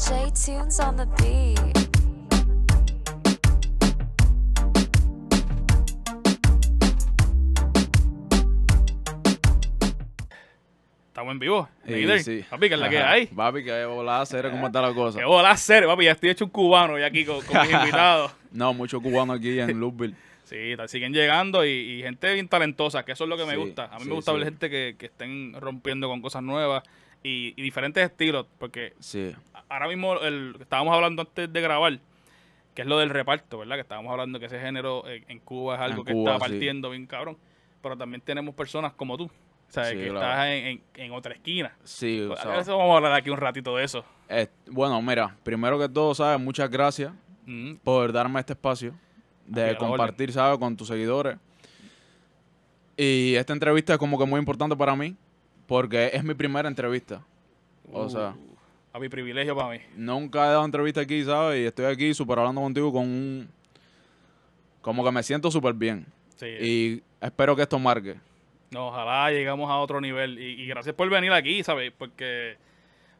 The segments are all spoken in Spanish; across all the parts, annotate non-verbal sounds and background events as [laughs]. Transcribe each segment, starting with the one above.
J Tunes on the beat. Estamos en vivo. Sí, Papi, que es la que hay. Papi, que a cero, ¿cómo está la cosa? Que a cero, papi. Ya estoy hecho un cubano y aquí con, con mis [laughs] No, muchos cubanos aquí en Louisville. Sí, siguen llegando y, gente bien talentosa, que eso es lo que me gusta. A mí me gusta ver gente que, que estén rompiendo con cosas nuevas y, diferentes estilos, porque ahora mismo el, estábamos hablando antes de grabar, que es lo del reparto, ¿verdad? Que estábamos hablando que ese género eh, en, Cuba es algo que está partiendo bien cabrón, pero también tenemos personas como tú. sabes que estás en, otra esquina. Sí, pues, vamos a hablar aquí un ratito de eso. Eh, bueno, mira, primero que todo, ¿sabes? Muchas gracias mm. por darme este espacio de compartir, ¿sabes? Con tus seguidores. Y esta entrevista es como que muy importante para mí, porque es mi primera entrevista. O sea... Uh, a mi privilegio para mí. Nunca he dado entrevista aquí, ¿sabes? Y estoy aquí super hablando contigo con un... Como que me siento súper bien. Sí. Y espero que esto marque. No, ojalá llegamos a otro nivel. Y, y gracias por venir aquí, ¿sabes? Porque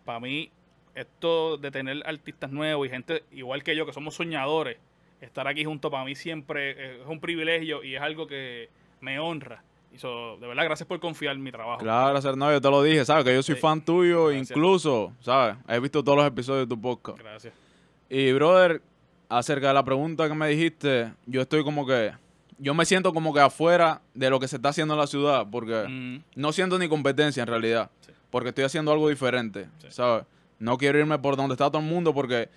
para mí esto de tener artistas nuevos y gente igual que yo, que somos soñadores, estar aquí junto para mí siempre es un privilegio y es algo que me honra de verdad, gracias por confiar en mi trabajo. Claro, gracias. No, yo te lo dije, ¿sabes? Que yo soy fan tuyo, incluso, ¿sabes? He visto todos los episodios de tu podcast. Gracias. Y, brother, acerca de la pregunta que me dijiste, yo estoy como que. Yo me siento como que afuera de lo que se está haciendo en la ciudad, porque mm. no siento ni competencia en realidad, porque estoy haciendo algo diferente, ¿sabes? No quiero irme por donde está todo el mundo, porque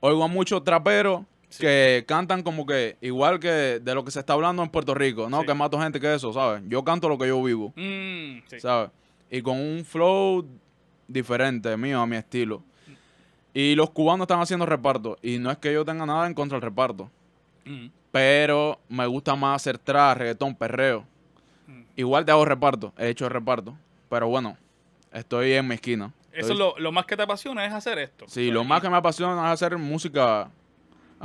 oigo a muchos traperos que cantan como que igual que de lo que se está hablando en Puerto Rico, ¿no? Que mato gente que eso, ¿sabes? Yo canto lo que yo vivo, mm, ¿sabes? Y con un flow diferente mío, a mi estilo. Y los cubanos están haciendo reparto. Y no es que yo tenga nada en contra del reparto. Mm. Pero me gusta más hacer trap, reggaetón, perreo. Mm. Igual te hago reparto, he hecho reparto. Pero bueno, estoy en mi esquina. Eso es lo, más que te apasiona es hacer esto. Sí, lo más que me apasiona es hacer música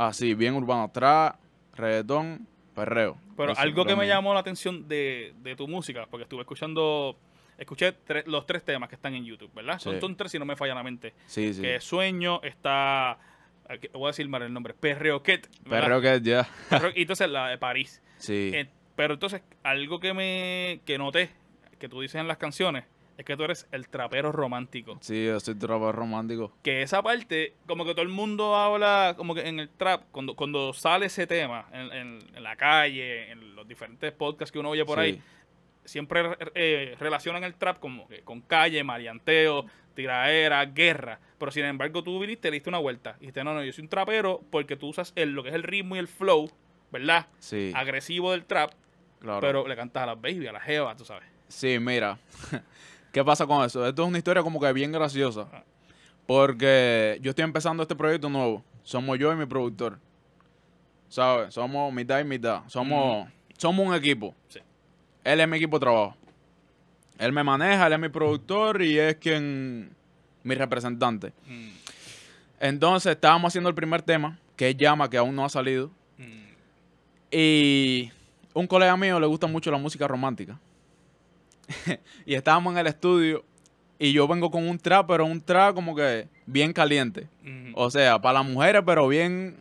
Ah, sí, bien urbano. Atrás, reggaetón, perreo. Pero algo que me llamó la atención de, tu música, porque estuve escuchando escuché los tres temas que están en YouTube, ¿verdad? Son, tres, si no me falla la mente. Sí, sí. Sueño está. Voy a decir mal el nombre. Perreoquet. Perreoquet, ya. y entonces la de París. Sí. Eh, pero entonces, algo que me que noté, que tú dices en las canciones, es que tú eres el trapero romántico. Sí, yo soy trapero romántico. Que esa parte, como que todo el mundo habla, como que en el trap, cuando, cuando sale ese tema, en, la calle, en los diferentes podcasts que uno oye por ahí, siempre eh, relacionan el trap como con calle, marianteo, tiraera, guerra. Pero sin embargo, tú viniste, le diste una vuelta. Y dijiste, no, no, yo soy un trapero porque tú usas lo que es el ritmo y el flow, ¿verdad? Sí. Agresivo del trap. Claro. Pero le cantas a las baby, a las jevas, tú sabes. Sí, mira. [laughs] ¿Qué pasa con eso? Esto es una historia como que bien graciosa. Porque yo estoy empezando este proyecto nuevo. Somos yo y mi productor. ¿Sabes? Somos mitad y mitad. Somos, somos un equipo. Él es mi equipo de trabajo. Él me maneja, él es mi productor y es quien. mi representante. Mm. Entonces estábamos haciendo el primer tema, que es Llama, que aún no ha salido. Mm. Y un colega mío le gusta mucho la música romántica. [laughs] y estábamos en el estudio y yo vengo con un trap, pero un trap como que bien caliente. O sea, para las mujeres, pero bien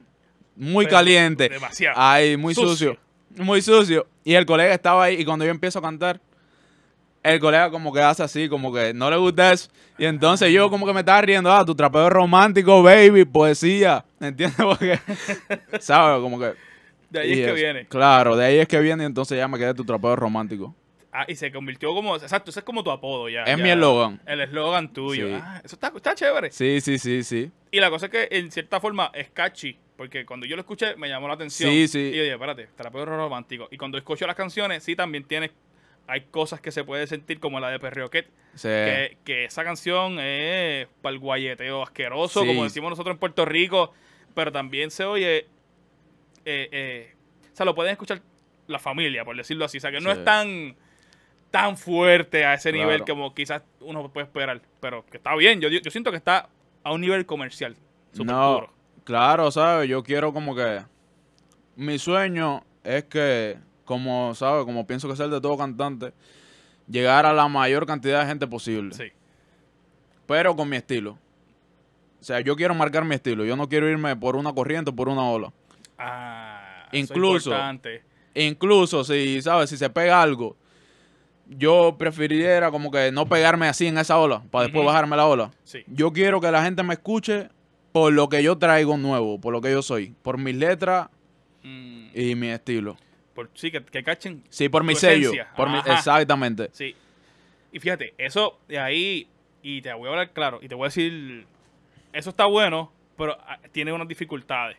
muy caliente. Demasiado. Ay, muy sucio. Muy sucio. Y el colega estaba ahí y cuando yo empiezo a cantar, el colega como que hace así, como que no le gusta eso. Y entonces yo como que me estaba riendo, ah, tu trapeo romántico, baby, poesía. ¿Entiendes? [laughs] Porque, ¿sabes? Como que... De ahí es, que viene. Claro, de ahí es que viene y entonces ya me quedé tu trapeo romántico. Ah, y se convirtió como. Exacto, ese es como tu apodo ya. Es mi eslogan. El eslogan tuyo. Ah, eso está, está, chévere. Sí, sí, sí, sí. Y la cosa es que en cierta forma es catchy. Porque cuando yo lo escuché me llamó la atención. Sí, sí. Y yo dije, espérate, te la puedo romántico. Y cuando escucho las canciones, sí, también tienes hay cosas que se puede sentir como la de Perrioquet. Que, que, esa canción es para el guayeteo asqueroso, como decimos nosotros en Puerto Rico, pero también se oye. Eh, eh, o sea, lo pueden escuchar la familia, por decirlo así. O sea, que no es tan tan fuerte a ese nivel como quizás uno puede esperar. Pero que está bien, yo, siento que está a un nivel comercial. no, claro, ¿sabes? Yo quiero como que... Mi sueño es que, como, ¿sabes? Como pienso que ser el de todo cantante, llegar a la mayor cantidad de gente posible. Sí. Pero con mi estilo. O sea, yo quiero marcar mi estilo. Yo no quiero irme por una corriente o por una ola. Ah, incluso, incluso si, ¿sabes? Si se pega algo, yo preferiría como que no pegarme así en esa ola, para después bajarme la ola. Sí. Yo quiero que la gente me escuche por lo que yo traigo nuevo, por lo que yo soy, por mis letras mm. y mi estilo. Por, sí, que, que cachen. Sí, por mi sello. Por mi, exactamente. Sí. Y fíjate, eso de ahí, y te voy a hablar claro, y te voy a decir, eso está bueno, pero ah, tiene unas dificultades.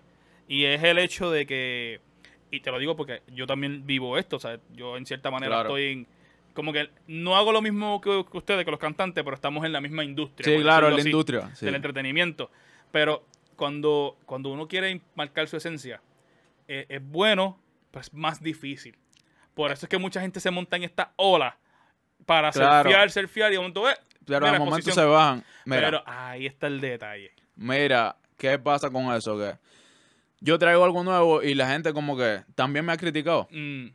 Y es el hecho de que, y te lo digo porque yo también vivo esto, o sea, yo en cierta manera estoy en como que no hago lo mismo que ustedes, que los cantantes, pero estamos en la misma industria. Sí, claro, en la industria. Del entretenimiento. Pero cuando, cuando uno quiere marcar su esencia, eh, es bueno, pero es más difícil. Por eso es que mucha gente se monta en esta ola para surfear, surfear y un momento, eh, pero al momento se bajan. pero ahí está el detalle. Mira, ¿qué pasa con eso? Que yo traigo algo nuevo y la gente como que también me ha criticado. Mm.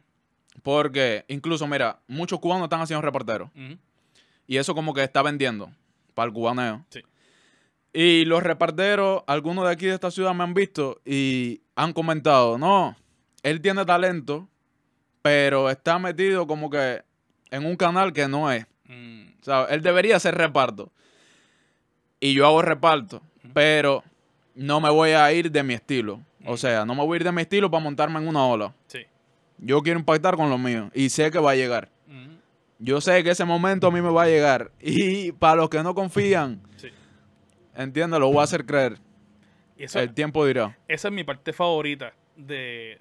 Porque incluso, mira, muchos cubanos están haciendo reparteros Y eso como que está vendiendo para el cubaneo. Sí. Y los reparteros, algunos de aquí de esta ciudad me han visto y han comentado, no, él tiene talento, pero está metido como que en un canal que no es. Mm. O sea, él debería hacer reparto. Y yo hago reparto, pero no me voy a ir de mi estilo. O sea, no me voy a ir de mi estilo para montarme en una ola. Sí. Yo quiero impactar con los míos y sé que va a llegar. Yo sé que ese momento a mí me va a llegar. [laughs] Y para los que no confían, sí. lo voy a hacer creer. El tiempo dirá. Esa es mi parte favorita de,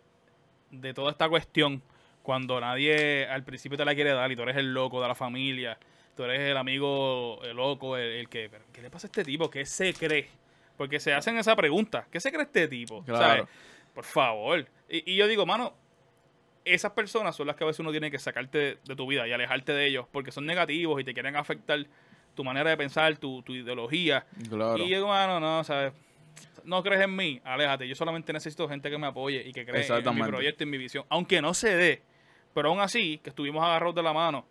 de toda esta cuestión cuando nadie al principio te la quiere dar y tú eres el loco de la familia, tú eres el amigo el loco, el, que, ¿qué le pasa a este tipo? ¿Qué se cree? Porque se hacen esa pregunta, ¿qué se cree este tipo? Por favor. y, yo digo, mano, esas personas son las que a veces uno tiene que sacarte de, tu vida y alejarte de ellos porque son negativos y te quieren afectar tu manera de pensar, tu, ideología. Claro. Y yo, mano, no, ¿sabes? No crees en mí, aléjate. Yo solamente necesito gente que me apoye y que crea en mi proyecto, en mi visión. Aunque no se dé, pero aún así, que estuvimos agarrados de la mano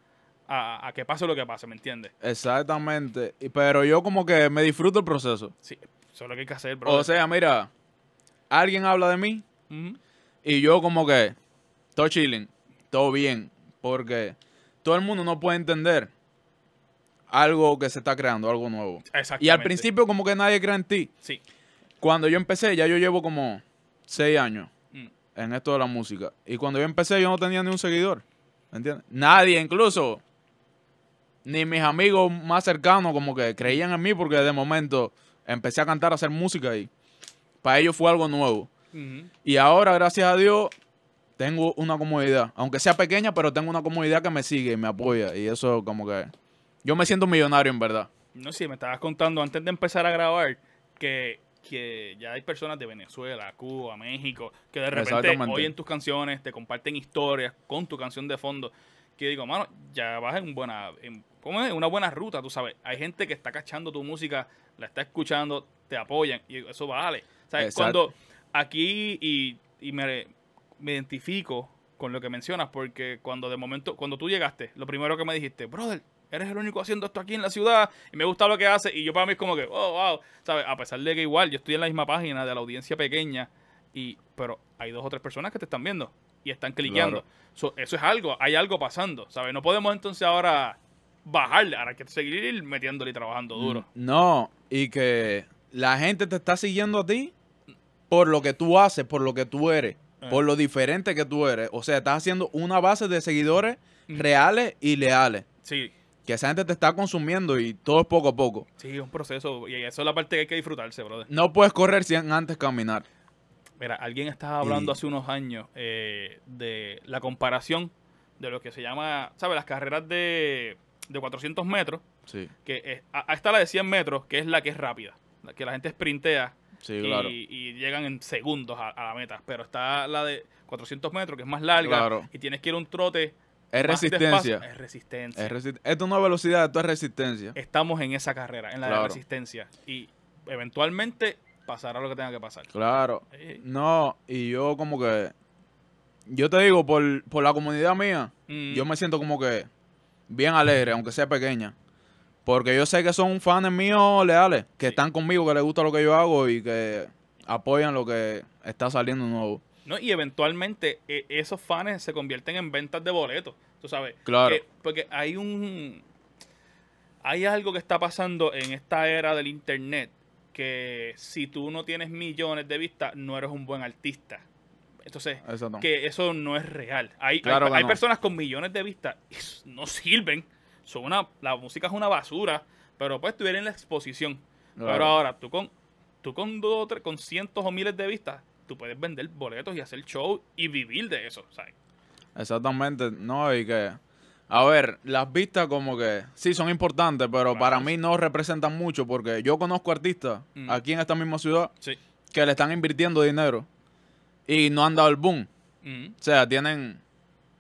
a, que pase lo que pase, ¿me entiendes? Exactamente. Pero yo como que me disfruto el proceso. Sí, eso es lo que hay que hacer, bro. O sea, mira, alguien habla de mí y yo como que todo chilling, todo bien, porque todo el mundo no puede entender algo que se está creando, algo nuevo. Y al principio como que nadie cree en ti. Sí. Cuando yo empecé, ya yo llevo como seis años mm. en esto de la música. Y cuando yo empecé, yo no tenía ni un seguidor. ¿Me entiendes? Nadie, incluso. Ni mis amigos más cercanos como que creían en mí porque de momento empecé a cantar, a hacer música y para ellos fue algo nuevo. Y ahora, gracias a Dios, tengo una comodidad, aunque sea pequeña, pero tengo una comunidad que me sigue y me apoya. Y eso como que... Yo me siento millonario en verdad. No sé, me estabas contando antes de empezar a grabar que, que ya hay personas de Venezuela, Cuba, México, que de repente oyen tus canciones, te comparten historias con tu canción de fondo. Que digo, mano, ya vas en buena... En, es? Una buena ruta, tú sabes. Hay gente que está cachando tu música, la está escuchando, te apoyan y eso vale. ¿Sabes? Cuando aquí y, y me me identifico con lo que mencionas, porque cuando de momento, cuando tú llegaste, lo primero que me dijiste, brother, eres el único haciendo esto aquí en la ciudad y me gusta lo que haces. Y yo para mí es como que, wow oh, wow, ¿sabes? A pesar de que igual yo estoy en la misma página de la audiencia pequeña, y, pero hay dos o tres personas que te están viendo y están cliqueando. eso es algo, hay algo pasando, ¿sabes? No podemos entonces ahora bajarle, ahora hay que seguir metiéndole y trabajando duro. No, y que la gente te está siguiendo a ti por lo que tú haces, por lo que tú eres. Ah. por lo diferente que tú eres. O sea, estás haciendo una base de seguidores mm. reales y leales. Sí. Que esa gente te está consumiendo y todo es poco a poco. Sí, es un proceso. Y eso es la parte que hay que disfrutarse, brother. No puedes correr sin antes caminar. Mira, alguien estaba hablando hace unos años eh, de la comparación de lo que se llama, ¿sabes? Las carreras de, de 400 metros. Sí. Que a, esta la de 100 metros, que es la que es rápida. La que la gente sprintea y, llegan en segundos a, la meta. Pero está la de 400 metros, que es más larga, y tienes que ir un trote. Es resistencia. es resistencia. Es esto no es velocidad, esto es resistencia. Estamos en esa carrera, en la de resistencia. Y eventualmente pasará lo que tenga que pasar. Claro. Eh. No, y yo como que... Yo te digo, por, por la comunidad mía, mm. yo me siento como que bien alegre, aunque sea pequeña. Porque yo sé que son fans míos leales, que están conmigo, que les gusta lo que yo hago y que apoyan lo que está saliendo nuevo. No, y eventualmente e, esos fans se convierten en ventas de boletos, tú sabes. Claro. Eh, porque hay un. Hay algo que está pasando en esta era del internet que si tú no tienes millones de vistas, no eres un buen artista. Entonces, eso que eso no es real. Hay, hay, personas con millones de vistas y no sirven una, la música es una basura, pero pues estuviera en la exposición. Pero ahora, tú con, tú con, tres, con cientos o miles de vistas, tú puedes vender boletos y hacer show y vivir de eso, ¿sabes? Exactamente, no, hay que... A ver, las vistas como que sí son importantes, pero para mí no representan mucho porque yo conozco artistas mm. aquí en esta misma ciudad que le están invirtiendo dinero y no han dado el boom. Mm. O sea, tienen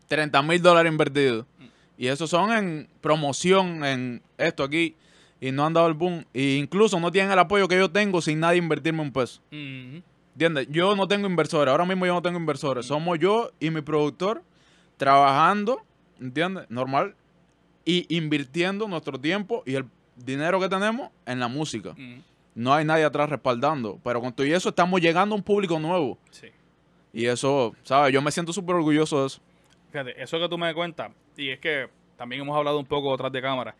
30 mil dólares invertidos. Mm. Y esos son en promoción, en esto aquí. Y no han dado el boom. E incluso no tienen el apoyo que yo tengo sin nadie invertirme un peso. ¿Entiendes? Yo no tengo inversores. Ahora mismo yo no tengo inversores. Somos yo y mi productor trabajando, ¿entiendes? Normal. Y invirtiendo nuestro tiempo y el dinero que tenemos en la música. No hay nadie atrás respaldando. Pero con todo eso estamos llegando a un público nuevo. Sí. Y eso, ¿sabes? Yo me siento súper orgulloso de eso. Fíjate, eso que tú me cuentas, y es que también hemos hablado un poco atrás de cámara,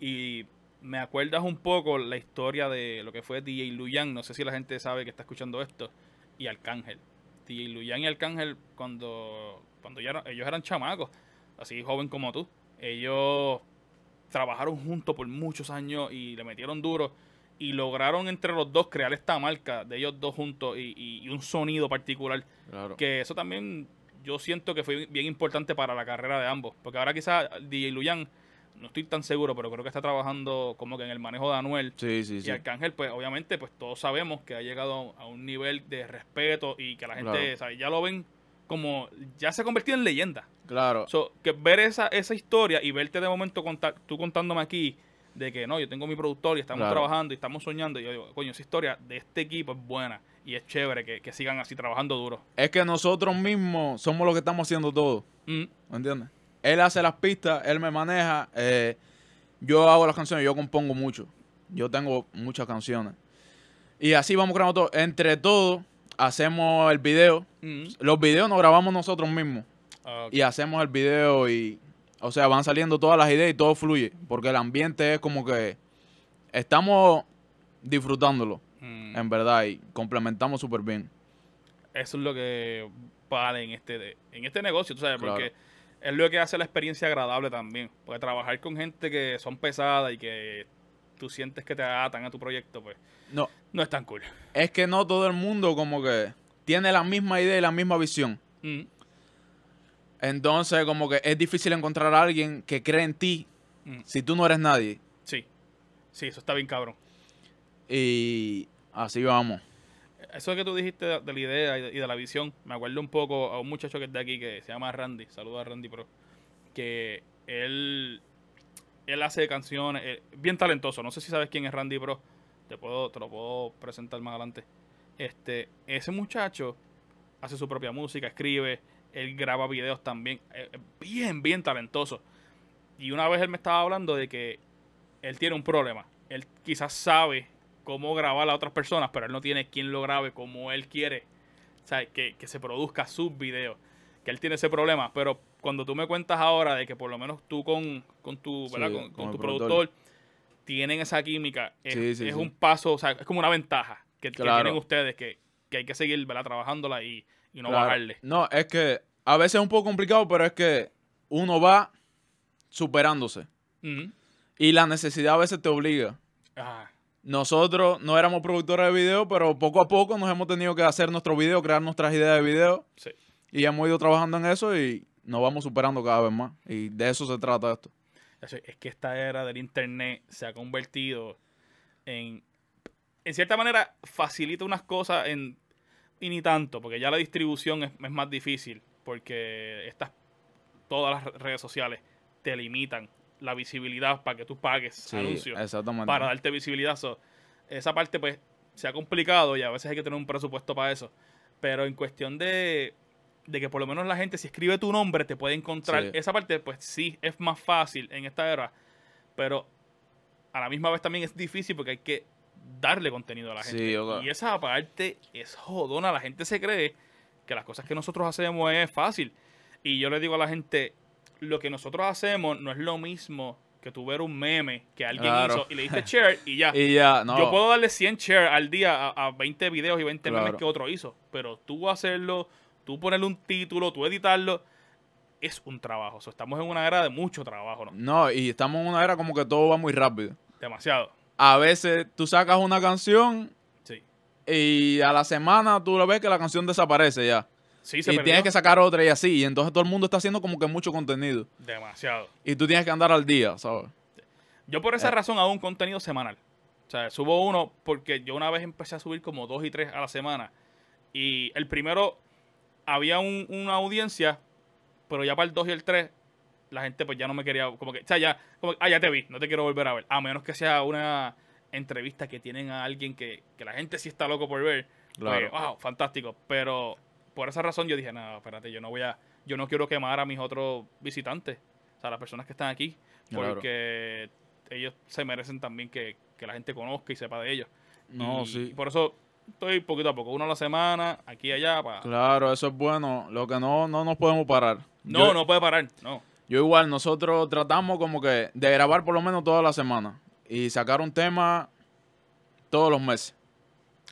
y me acuerdas un poco la historia de lo que fue DJ Luyan, no sé si la gente sabe que está escuchando esto, y Arcángel. DJ Luyan y Arcángel, cuando, cuando ellos eran chamacos, así joven como tú, ellos trabajaron juntos por muchos años y le metieron duro y lograron entre los dos crear esta marca de ellos dos juntos y, un sonido particular. Claro. Que eso también yo siento que fue bien importante para la carrera de ambos. Porque ahora quizá DJ Luyan, no estoy tan seguro, pero creo que está trabajando como que en el manejo de Anuel. Sí, sí, y Arcángel, pues obviamente, pues todos sabemos que ha llegado a un nivel de respeto y que la gente, ya lo ven como, ya se ha convertido en leyenda. Claro. que ver esa, esa historia y verte de momento tú contándome aquí de que no, yo tengo mi productor y estamos trabajando y estamos soñando. Y yo digo, coño, esa historia de este equipo es buena y es chévere que, sigan así trabajando duro. Es que nosotros mismos somos los que estamos haciendo todo. Mm. ¿Me entiendes? Él hace las pistas, él me maneja, eh, yo hago las canciones, yo compongo mucho. Yo tengo muchas canciones. Y así vamos creando todo. Entre todos, hacemos el video. Mm. Los videos nos grabamos nosotros mismos. Ah, y hacemos el video y... O sea, van saliendo todas las ideas y todo fluye. Porque el ambiente es como que... Estamos disfrutándolo en verdad, y complementamos súper bien. Eso es lo que vale en este, en este negocio, tú sabes, porque es lo que hace la experiencia agradable también. Porque trabajar con gente que son pesadas y que tú sientes que te atan a tu proyecto, pues no, no es tan cool. Es que no todo el mundo como que tiene la misma idea y la misma visión. Mm. Entonces, como que es difícil encontrar a alguien que cree en ti mm. si tú no eres nadie. Sí. Sí, eso está bien cabrón. Y Así vamos. Eso que tú dijiste de, la idea y de, la visión, me acuerdo un poco a un muchacho que es de aquí que se llama Randy, saluda a Randy Pro, que él, él hace canciones, eh, bien talentoso, no sé si sabes quién es Randy Pro, te, puedo, te lo puedo presentar más adelante. Este, ese muchacho hace su propia música, escribe, él graba videos también, eh, eh, bien, bien talentoso. Y una vez él me estaba hablando de que él tiene un problema, él quizás sabe cómo grabar a otras personas, pero él no tiene quien lo grabe como él quiere. O que, se produzca sus videos. Que él tiene ese problema. Pero cuando tú me cuentas ahora de que por lo menos tú con, tu, ¿verdad? Con, tu productor, tienen esa química, es, un paso, o sea, es como una ventaja que, tienen ustedes, que, hay que seguir ¿verdad? trabajándola y, no bajarle. No, es que a veces es un poco complicado, pero es que uno va superándose. Y la necesidad a veces te obliga. Ajá. Nosotros no éramos productores de video, pero poco a poco nos hemos tenido que hacer nuestro video, crear nuestras ideas de video. Sí. Y hemos ido trabajando en eso y nos vamos superando cada vez más. Y de eso se trata esto. Es que esta era del internet se ha convertido en, en cierta manera, facilita unas cosas en, y ni tanto, porque ya la distribución es, es más difícil, porque estas, todas las redes sociales te limitan la visibilidad para que tú pagues sí, anuncios exactamente. para darte visibilidad. esa parte pues se ha complicado y a veces hay que tener un presupuesto para eso. Pero en cuestión de, de que por lo menos la gente si escribe tu nombre te puede encontrar. Esa parte pues sí es más fácil en esta era, pero a la misma vez también es difícil porque hay que darle contenido a la gente. Y esa parte es jodona. La gente se cree que las cosas que nosotros hacemos es fácil. Y yo le digo a la gente, lo que nosotros hacemos no es lo mismo que tú ver un meme que alguien hizo y le diste [laughs] share y ya. ya Yo puedo darle 100 share al día a, 20 videos y 20 memes que otro hizo, pero tú hacerlo, tú ponerle un título, tú editarlo, es un trabajo. estamos en una era de mucho trabajo, ¿no? No, y estamos en una era como que todo va muy rápido. Demasiado. A veces tú sacas una canción y a la semana tú lo ves que la canción desaparece ya y tienes que sacar otra y así. Y entonces todo el mundo está haciendo como que mucho contenido. Demasiado. Y tú tienes que andar al día, ¿sabes? Yo por esa eh. razón hago un contenido semanal. O sea, subo uno porque yo una vez empecé a subir como dos y tres a la semana. Y el primero había una audiencia, pero ya para el dos y el tres la gente pues ya no me quería, como que, o sea, ya, ah, ya te vi, no te quiero volver a ver. A menos que sea una entrevista que tienen a alguien que, la gente sí está loco por ver. Pues, claro. fantástico. Pero por esa razón yo dije, no, espérate, yo no voy a, yo no quiero quemar a mis otros visitantes, o sea, las personas que están aquí, porque ellos se merecen también que, la gente conozca y sepa de ellos. No, sí. por eso estoy poquito a poco, uno a la semana, aquí y allá. Claro, eso es bueno. Lo que no, no nos podemos parar. No, no puede parar, no. Yo igual, nosotros tratamos como que de grabar por lo menos toda la semana y sacar un tema todos los meses.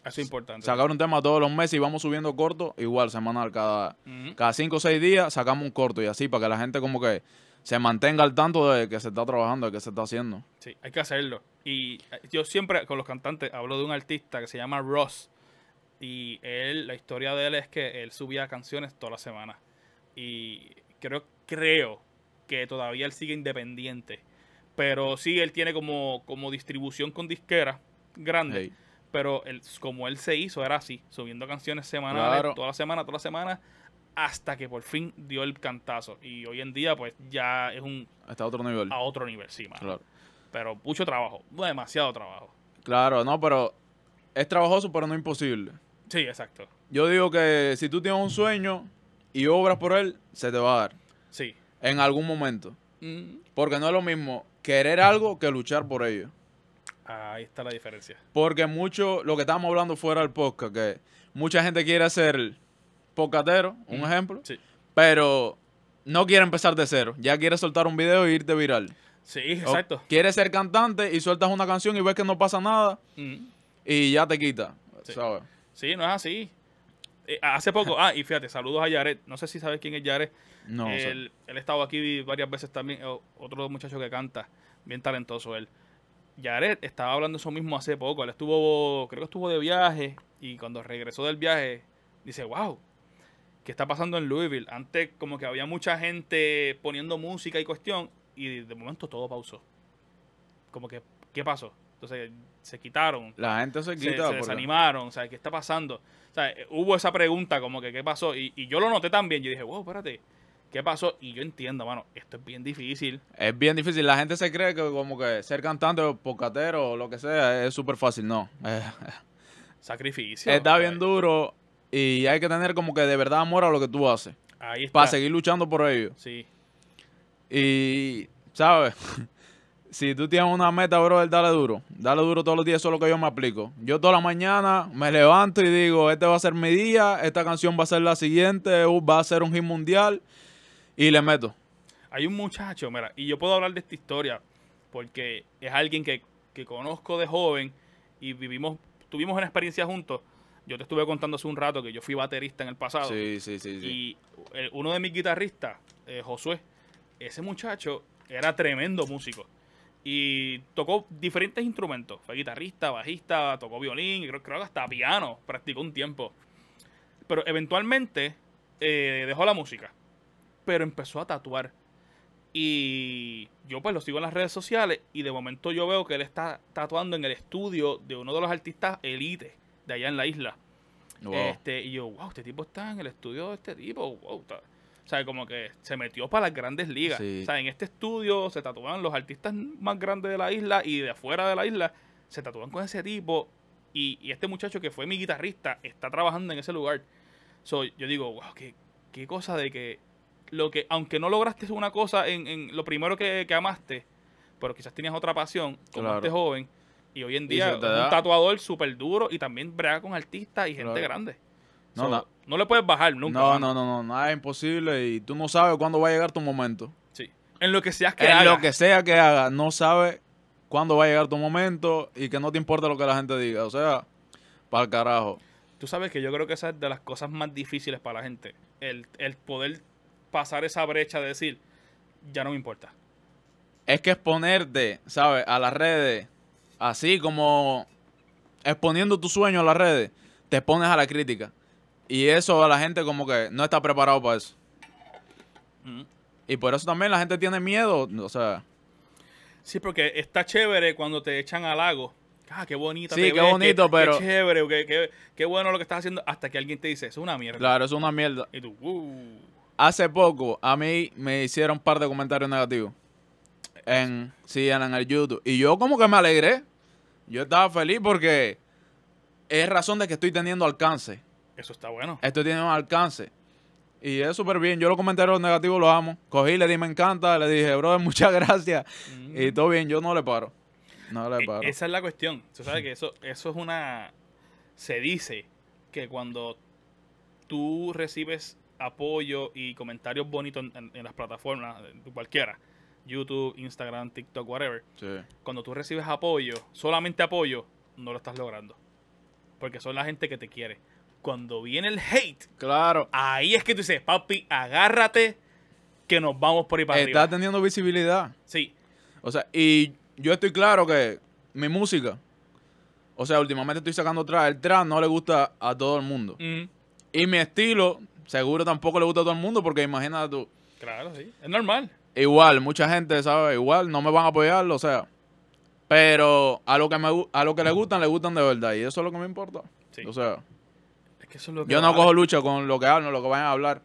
Eso es importante. Sacar un tema todos los meses y vamos subiendo corto, igual semanal, cada, cada cinco o seis días sacamos un corto y así, para que la gente como que se mantenga al tanto de que se está trabajando, de que se está haciendo. Sí, hay que hacerlo. Y eh, yo siempre con los cantantes hablo de un artista que se llama Ross. Y él, la historia de él es que él subía canciones toda la semana. Y creo, creo que todavía él sigue independiente. Pero sí, él tiene como, como distribución con disquera grande. Pero él, como él se hizo, era así, subiendo canciones semanales, toda la semana, toda la semana, hasta que por fin dio el cantazo. Y hoy en día, pues ya es un. Está a otro nivel. A otro nivel, sí, mano. Claro. Pero mucho trabajo, demasiado trabajo. Claro, no, pero es trabajoso, pero no imposible. Sí, exacto. Yo digo que si tú tienes un sueño y obras por él, se te va a dar. Sí. En algún momento. Mm. Porque no es lo mismo querer algo que luchar por ello. Ahí está la diferencia. Porque mucho, lo que estábamos hablando fuera del podcast, que mucha gente quiere ser pocatero, un ejemplo, pero no quiere empezar de cero. Ya quiere soltar un video e irte viral. Sí, exacto. quiere ser cantante y sueltas una canción y ves que no pasa nada y ya te quita, sí. Sí, no es así. Eh, ah, hace poco, [laughs] ah, y fíjate, saludos a Yaret. No sé si sabes quién es Yaret. No. Él, él ha estado aquí varias veces también. Otro muchacho que canta, bien talentoso él. Jared estaba hablando de eso mismo hace poco. Él estuvo, creo que estuvo de viaje y cuando regresó del viaje, dice, wow, ¿qué está pasando en Louisville? Antes como que había mucha gente poniendo música y cuestión y de momento todo pausó. Como que, ¿qué pasó? Entonces se quitaron. La gente se quitó. Se, desanimaron. O sea, ¿qué está pasando? O sea, hubo esa pregunta como que, ¿qué pasó? Y, y yo lo noté también. Yo dije, wow, espérate. ¿Qué pasó? Y yo entiendo, mano, esto es bien difícil. Es bien difícil. La gente se cree que como que ser cantante o pocatero o lo que sea es súper fácil. No. [laughs] Sacrificio. Está bien duro y hay que tener como que de verdad amor a lo que tú haces. Ahí está. Para seguir luchando por ello. Sí. Y, ¿sabes? [laughs] si tú tienes una meta, bro, dale duro. Dale duro todos los días, eso es lo que yo me aplico. Yo toda la mañana me levanto y digo, este va a ser mi día, esta canción va a ser la siguiente, uh, va a ser un hit mundial. Y le meto. Hay un muchacho, mira, y yo puedo hablar de esta historia porque es alguien que, conozco de joven y vivimos, tuvimos una experiencia juntos. Yo te estuve contando hace un rato que yo fui baterista en el pasado. Sí, sí, sí. Y uno de mis guitarristas, eh, Josué, ese muchacho era tremendo músico. Y tocó diferentes instrumentos. Fue guitarrista, bajista, tocó violín, creo, creo que hasta piano, practicó un tiempo. Pero eventualmente eh, dejó la música pero empezó a tatuar. Y yo pues lo sigo en las redes sociales y de momento yo veo que él está tatuando en el estudio de uno de los artistas elite de allá en la isla. Este, y yo, wow, este tipo está en el estudio de este tipo, wow. O sea, como que se metió para las grandes ligas. O sea, en este estudio se tatúan los artistas más grandes de la isla y de afuera de la isla se tatúan con ese tipo. Y, este muchacho que fue mi guitarrista está trabajando en ese lugar. yo digo, wow, qué cosa de que lo que, aunque no lograste una cosa en, en lo primero que, amaste, pero quizás tenías otra pasión, como este joven, y hoy en día un tatuador súper duro y también brega con artistas y gente grande. No, no, le puedes bajar nunca. No, no, no, no, nada es imposible y tú no sabes cuándo va a llegar tu momento. Sí. En lo que seas que en En lo que sea que haga, no sabes cuándo va a llegar tu momento y que no te importa lo que la gente diga. O sea, para el carajo. Tú sabes que yo creo que esa es de las cosas más difíciles para la gente. El, el poder pasar esa brecha de decir, ya no me importa. Es que exponerte, ¿sabes? A las redes, así como exponiendo tu sueño a las redes, te expones a la crítica. Y eso a la gente como que no está preparado para eso. Y por eso también la gente tiene miedo, o sea... Sí, porque está chévere cuando te echan lago Ah, qué bonita. Sí, qué bonito, pero. Qué chévere, qué, bueno lo que estás haciendo. Hasta que alguien te dice, es una mierda. Claro, es una mierda. Y tú, uh. Hace poco a mí me hicieron un par de comentarios negativos. En, sí, en el YouTube. Y yo como que me alegré. Yo estaba feliz porque es razón de que estoy teniendo alcance. Eso está bueno. Estoy teniendo alcance. Y es súper bien. Yo los comentarios negativos los amo. Cogí, le di me encanta, le dije, brother, [laughs] muchas gracias. Mm. Y todo bien, yo no le paro. No le e-, paro. esa es la cuestión. Tú sabes [laughs] que eso, eso es una... Se dice que cuando tú recibes apoyo y comentarios bonitos en, las plataformas, eh, cualquiera, YouTube, Instagram, TikTok, whatever, cuando tú recibes apoyo, solamente apoyo, no lo estás logrando. Porque son la gente que te quiere. Cuando viene el hate, claro. ahí es que tú dices, papi, agárrate que nos vamos por ahí para Está teniendo visibilidad. Sí. O sea, y yo estoy claro que mi música, o sea, últimamente estoy sacando trap. El trap no le gusta a todo el mundo. Y mi estilo seguro tampoco le gusta a todo el mundo porque imagínate tú. Claro, sí. Es normal. Igual, mucha gente, sabe Igual, no me van a apoyar, o sea. Pero a lo que me, a lo que le gustan, le gustan de verdad. Y eso es lo que me importa. Sí. O sea. que lo yo no cojo lucha con lo que hablan, lo que vayan a hablar.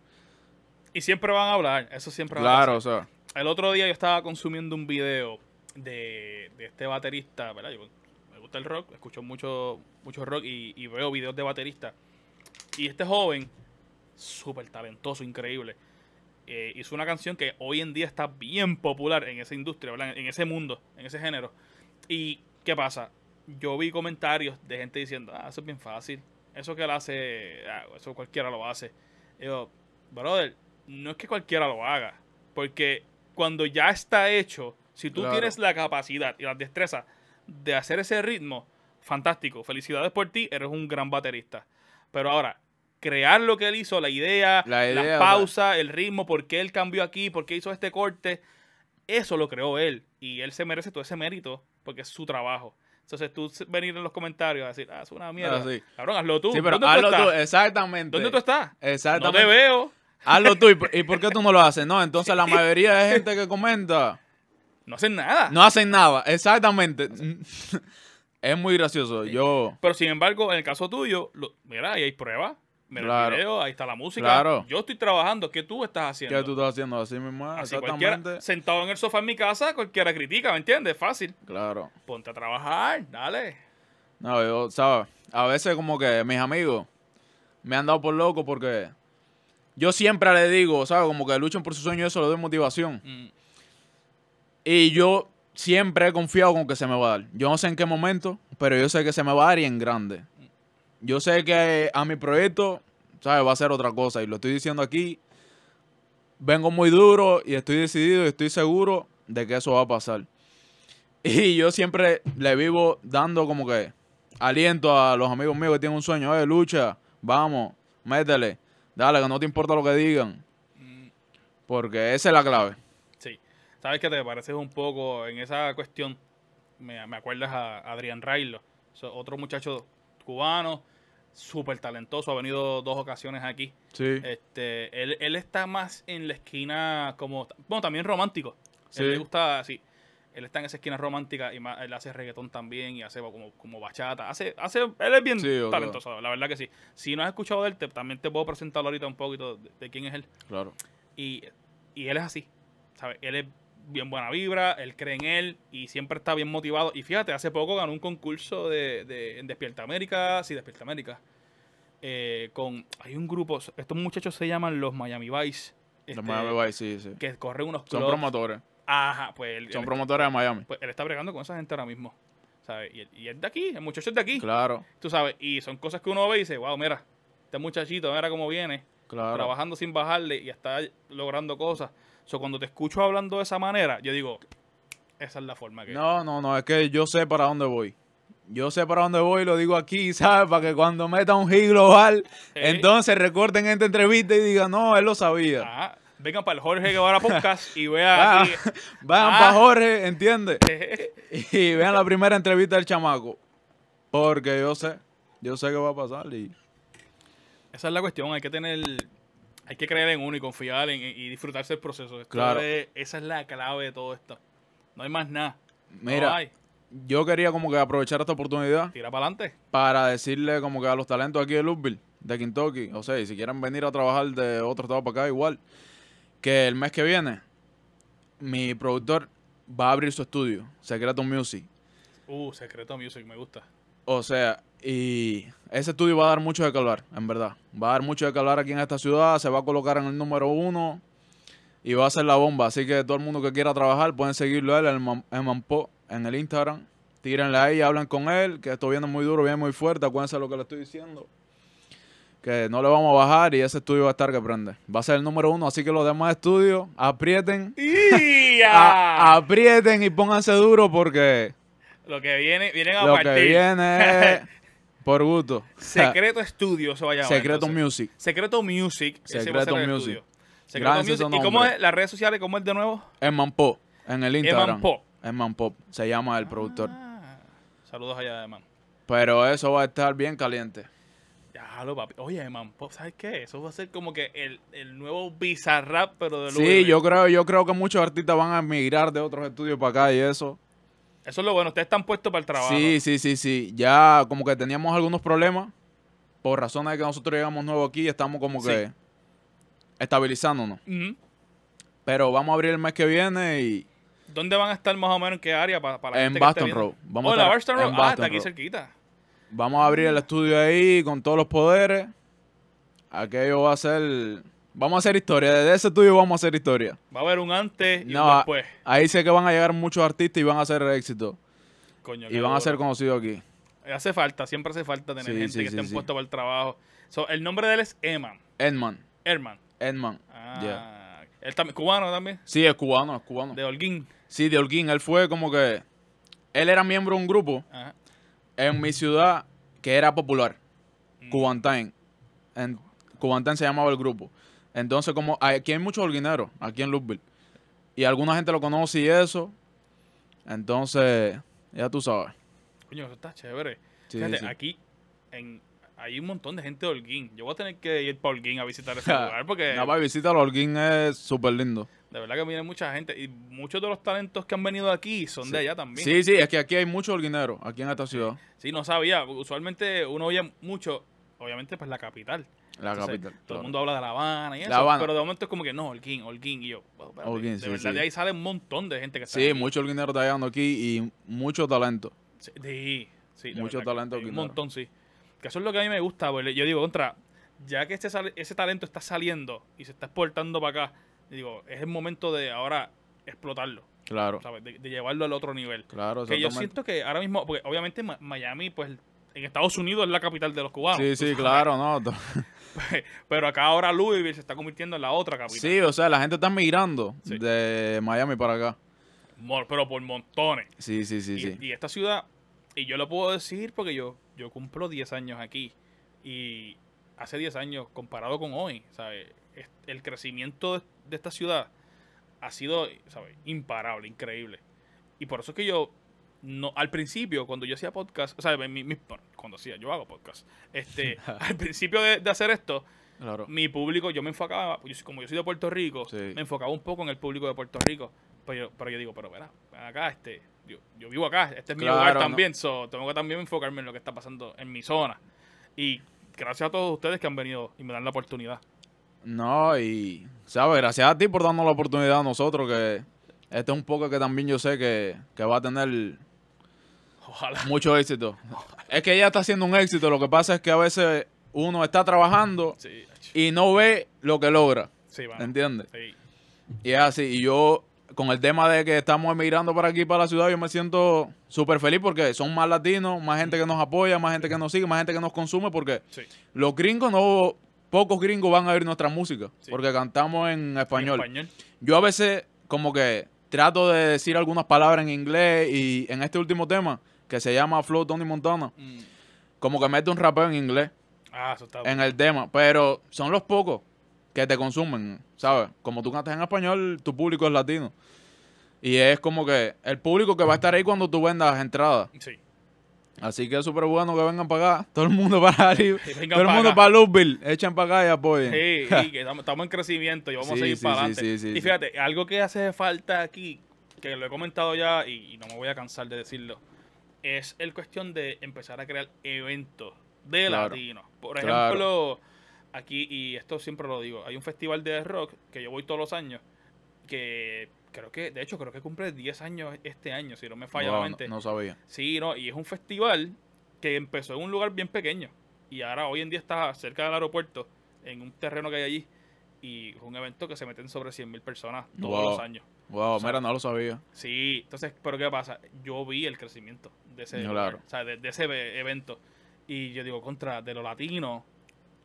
Y siempre van a hablar, eso siempre van a Claro, o sea. El otro día yo estaba consumiendo un video de, de este baterista, ¿verdad? me gusta el rock, escucho mucho, mucho rock y, y veo videos de bateristas. Y este joven súper talentoso, increíble. hizo eh, una canción que hoy en día está bien popular en esa industria, en ese mundo, en ese género. ¿Y qué pasa? Yo vi comentarios de gente diciendo, ah, eso es bien fácil, eso que él hace, ah, eso cualquiera lo hace. yo, brother, no es que cualquiera lo haga, porque cuando ya está hecho, si tú tienes la capacidad y la destreza de hacer ese ritmo, fantástico, felicidades por ti, eres un gran baterista. Pero ahora, crear lo que él hizo, la idea, la pausa, el ritmo, por qué él cambió aquí, por qué hizo este corte. Eso lo creó él y él se merece todo ese mérito porque es su trabajo. Entonces tú venir en los comentarios a decir, ah, es una ah, mierda. Cabrón, hazlo tú. Sí, pero hazlo tú, exactamente. ¿Dónde tú estás? Exactamente. No te veo. Hazlo tú. ¿Y por, qué tú no lo haces? No, entonces la mayoría de gente que comenta... No hacen nada. No hacen nada, exactamente. [laughs] es muy gracioso. Yo... Pero sin embargo, en el caso tuyo, lo, mira, ahí hay pruebas me lo creo, ahí está la música. Claro. Yo estoy trabajando, ¿qué tú estás haciendo? ¿Qué tú estás haciendo? Así mismo, Así exactamente. Sentado en el sofá en mi casa, cualquiera critica, ¿me entiendes? Fácil. Claro. Ponte a trabajar, dale. No, yo, ¿sabes? A veces como que mis amigos me han dado por loco porque yo siempre le digo, ¿sabes? Como que luchan por sueño y eso le doy motivación. Mm. Y yo siempre he confiado con que se me va a dar. Yo no sé en qué momento, pero yo sé que se me va a dar y en grande. Yo sé que eh, a mi proyecto, ¿sabes? Va a ser otra cosa y lo estoy diciendo aquí. Vengo muy duro y estoy decidido y estoy seguro de que eso va a pasar. [laughs] Y yo siempre le vivo dando como que aliento a los amigos míos que tienen un sueño. eh, lucha, vamos, métele, dale, que no te importa lo que digan. Mm. Porque esa es la clave. Sí. ¿Sabes que te pareces un poco en esa cuestión? Me, acuerdas a Adrián Railo, otro muchacho cubano súper talentoso, ha venido dos ocasiones aquí. Sí. Este, él, está más en la esquina como... Bueno, también romántico. Él le gusta, así Él está en esa esquina romántica y más, él hace reggaetón también y hace como, como bachata. Hace, hace, él es bien talentoso, la verdad que sí. Si no has escuchado de él, también te puedo presentar ahorita un poquito de, quién es él. Claro. Y, y él es así, ¿sabes? Él es bien buena vibra, él cree en él y siempre está bien motivado. Y fíjate, hace poco ganó un concurso de, de en Despierta América, sí, Despierta América. Eh, con, hay un grupo, estos muchachos se llaman los Miami Vice. los este, Miami Vice, sí, sí. Que corren unos Son promotores. Ajá, pues Son promotores de Miami. Pues él está bregando con esa gente ahora mismo. ¿Sabes? Y, él, de aquí, el muchacho es de aquí. Claro. Tú sabes, y son cosas que uno ve y dice, wow, mira, este muchachito, mira cómo viene. Claro. Trabajando sin bajarle y está logrando cosas. So, cuando te escucho hablando de esa manera, yo digo, esa es la forma que... No, no, no, es que yo sé para dónde voy. Yo sé para dónde voy, y lo digo aquí, [laughs] ¿sabes? Para que cuando meta un hit global, entonces recorten esta entrevista y digan, no, él lo sabía. Ah, vengan para el Jorge Guevara Podcast y vean. [laughs] Aquí. [laughs] Vayan para ah. Jorge, ¿entiendes? y vean la primera entrevista del chamaco. Porque yo sé, yo sé qué va a pasar y. Esa es la cuestión, hay que tener hay que creer en uno y confiar en, y disfrutarse el proceso. claro. esa es la clave de todo esto. No hay más nada. Mira, yo quería como que aprovechar esta oportunidad. Tira para adelante. Para decirle como que a los talentos aquí de Louisville, de Kentucky, o sea, y si quieren venir a trabajar de otro estado para acá, igual, que el mes que viene, mi productor va a abrir su estudio, Secreto Music. Uh, Secreto Music, me gusta. O sea, y ese estudio va a dar mucho de calvar, en verdad. Va a dar mucho de calvar aquí en esta ciudad, se va a colocar en el número uno y va a ser la bomba. Así que todo el mundo que quiera trabajar pueden seguirlo él en el Mampo, en el Instagram. Tírenle ahí, hablan con él, que esto viene muy duro, viene muy fuerte, acuérdense lo que le estoy diciendo. Que no le vamos a bajar y ese estudio va a estar que prende. Va a ser el número uno, así que los demás estudios aprieten. aprieten y pónganse duro porque... Lo que viene, vienen a Lo que viene [laughs] Por gusto. Secreto Estudios se va a llamar. Secreto Music. Secreto Music. Secreto Music. Secreto Music. ¿Y cómo es las redes sociales? ¿Cómo es de nuevo? en Pop. En el Instagram. En Pop. En Pop. Se llama el productor. Ah, saludos allá de Pero eso va a estar bien caliente. Ya lo papi. Oye, Eman ¿sabes qué? Eso va a ser como que el, nuevo bizarrap, pero de Sí, yo creo, yo creo que muchos artistas van a emigrar de otros estudios para acá y eso. Eso es lo bueno, ustedes están puestos para el trabajo. Sí, sí, sí, sí. Ya como que teníamos algunos problemas por razones de que nosotros llegamos nuevo aquí y estamos como que estabilizándonos. Pero vamos a abrir el mes que viene y... ¿Dónde van a estar más o menos en qué área para, para la En Baston Road. Vamos oh, Road. ah, está aquí cerquita. Vamos a abrir el estudio ahí con todos los poderes. Aquello va a ser Vamos a hacer historia. Desde ese estudio vamos a hacer historia. Va a haber un antes y un después. Ahí sé que van a llegar muchos artistas y van a hacer éxito. Coño, y van a ser conocidos aquí. Hace falta, siempre hace falta tener gente que esté impuesta para el trabajo. el nombre de él es Eman. Edman. Edman Edman. Ah, ¿Él también, cubano también? Sí, es cubano, es cubano. De Holguín. Sí, de Holguín. Él fue como que. Él era miembro de un grupo en mi ciudad que era popular. Cubantain mm. Cubantán. En Cubantán se llamaba el grupo. Entonces, como aquí hay muchos holguineros, aquí en Louisville. Y alguna gente lo conoce y eso. Entonces, ya tú sabes. Coño, eso está chévere. Fíjate, aquí hay un montón de gente de Holguín. Yo voy a tener que ir para Holguín a visitar [laughs] ese lugar porque... Nada más visitar Holguín es súper lindo. De verdad que viene mucha gente y muchos de los talentos que han venido aquí son de allá también. Sí, sí, es que aquí hay mucho holguineros, aquí en esta ciudad. Sí, no sabía. Usualmente uno oye mucho, obviamente, pues la capital. La capital. Todo el mundo habla de La Habana y eso. Pero de momento es como que no, Holguín, Holguín. Y yo, de verdad, de ahí sale un montón de gente que sale Sí, mucho dinero está llegando aquí y mucho talento. Sí, sí. mucho talento Un montón, sí. Que eso es lo que a mí me gusta, porque yo digo, contra, ya que este ese talento está saliendo y se está exportando para acá, digo, es el momento de ahora explotarlo. Claro. De, llevarlo al otro nivel. Claro, Que yo siento que ahora mismo, porque obviamente Miami, pues en Estados Unidos es la capital de los cubanos. Sí, sí, claro, no. [laughs] [laughs] Pero acá ahora Louisville se está convirtiendo en la otra capital. Sí, o sea, la gente está migrando de Miami para acá. Pero por montones. Sí, sí, sí, y, sí. Y esta ciudad, y yo lo puedo decir porque yo, yo cumplo 10 años aquí. Y hace 10 años, comparado con hoy, ¿sabes? El crecimiento de esta ciudad ha sido, ¿sabes? Imparable, increíble. Y por eso es que yo no, al principio, cuando yo hacía podcast, o sea, cuando hacía, yo hago podcast, este, [laughs] al principio de, hacer esto, mi público, yo me enfocaba, como yo soy de Puerto Rico, me enfocaba un poco en el público de Puerto Rico, pero yo, pero yo digo, pero verá, acá, este, yo, yo vivo acá, este es mi hogar también, tengo que también enfocarme en lo que está pasando en mi zona. Y gracias a todos ustedes que han venido y me dan la oportunidad. No, y, ¿sabes? Gracias a ti por darnos la oportunidad a nosotros, que este es un poco que también yo sé que, que va a tener mucho éxito. Es que ella está haciendo un éxito. Lo que pasa es que a veces uno está trabajando y no ve lo que logra. Sí, ¿Entiendes? Y es así. Y yo, con el tema de que estamos emigrando para aquí, para la ciudad, yo me siento súper feliz porque son más latinos, más gente que nos apoya, más gente que nos sigue, más gente que nos consume. Porque los gringos no. Pocos gringos van a oír nuestra música porque cantamos en español. Yo a veces, como que trato de decir algunas palabras en inglés y en este último tema que se llama Flow Tony Montana. Mm. Como que mete un rapeo en inglés. Ah, en el tema. Pero son los pocos que te consumen, ¿sabes? Como tú cantas en español, tu público es latino. Y es como que el público que va a estar ahí cuando tú vendas entradas. Sí. Así que es súper bueno que vengan para acá. Todo el mundo [laughs] para arriba. Todo el mundo para Louisville. Echen para acá y apoyen. Sí, [laughs] que estamos en crecimiento y vamos a seguir para adelante. y fíjate, algo que hace falta aquí, que lo he comentado ya y no me voy a cansar de decirlo es el cuestión de empezar a crear eventos de latinos. Por ejemplo, aquí, y esto siempre lo digo, hay un festival de rock que yo voy todos los años, que creo que, de hecho, creo que cumple 10 años este año, si no me falla la mente. No, sabía. Sí, no, y es un festival que empezó en un lugar bien pequeño y ahora hoy en día está cerca del aeropuerto, en un terreno que hay allí, y es un evento que se meten sobre mil personas todos los años. Wow, mira, no lo sabía. Sí, entonces, pero ¿qué pasa? Yo vi el crecimiento de ese, evento. Y yo digo, contra de los latinos,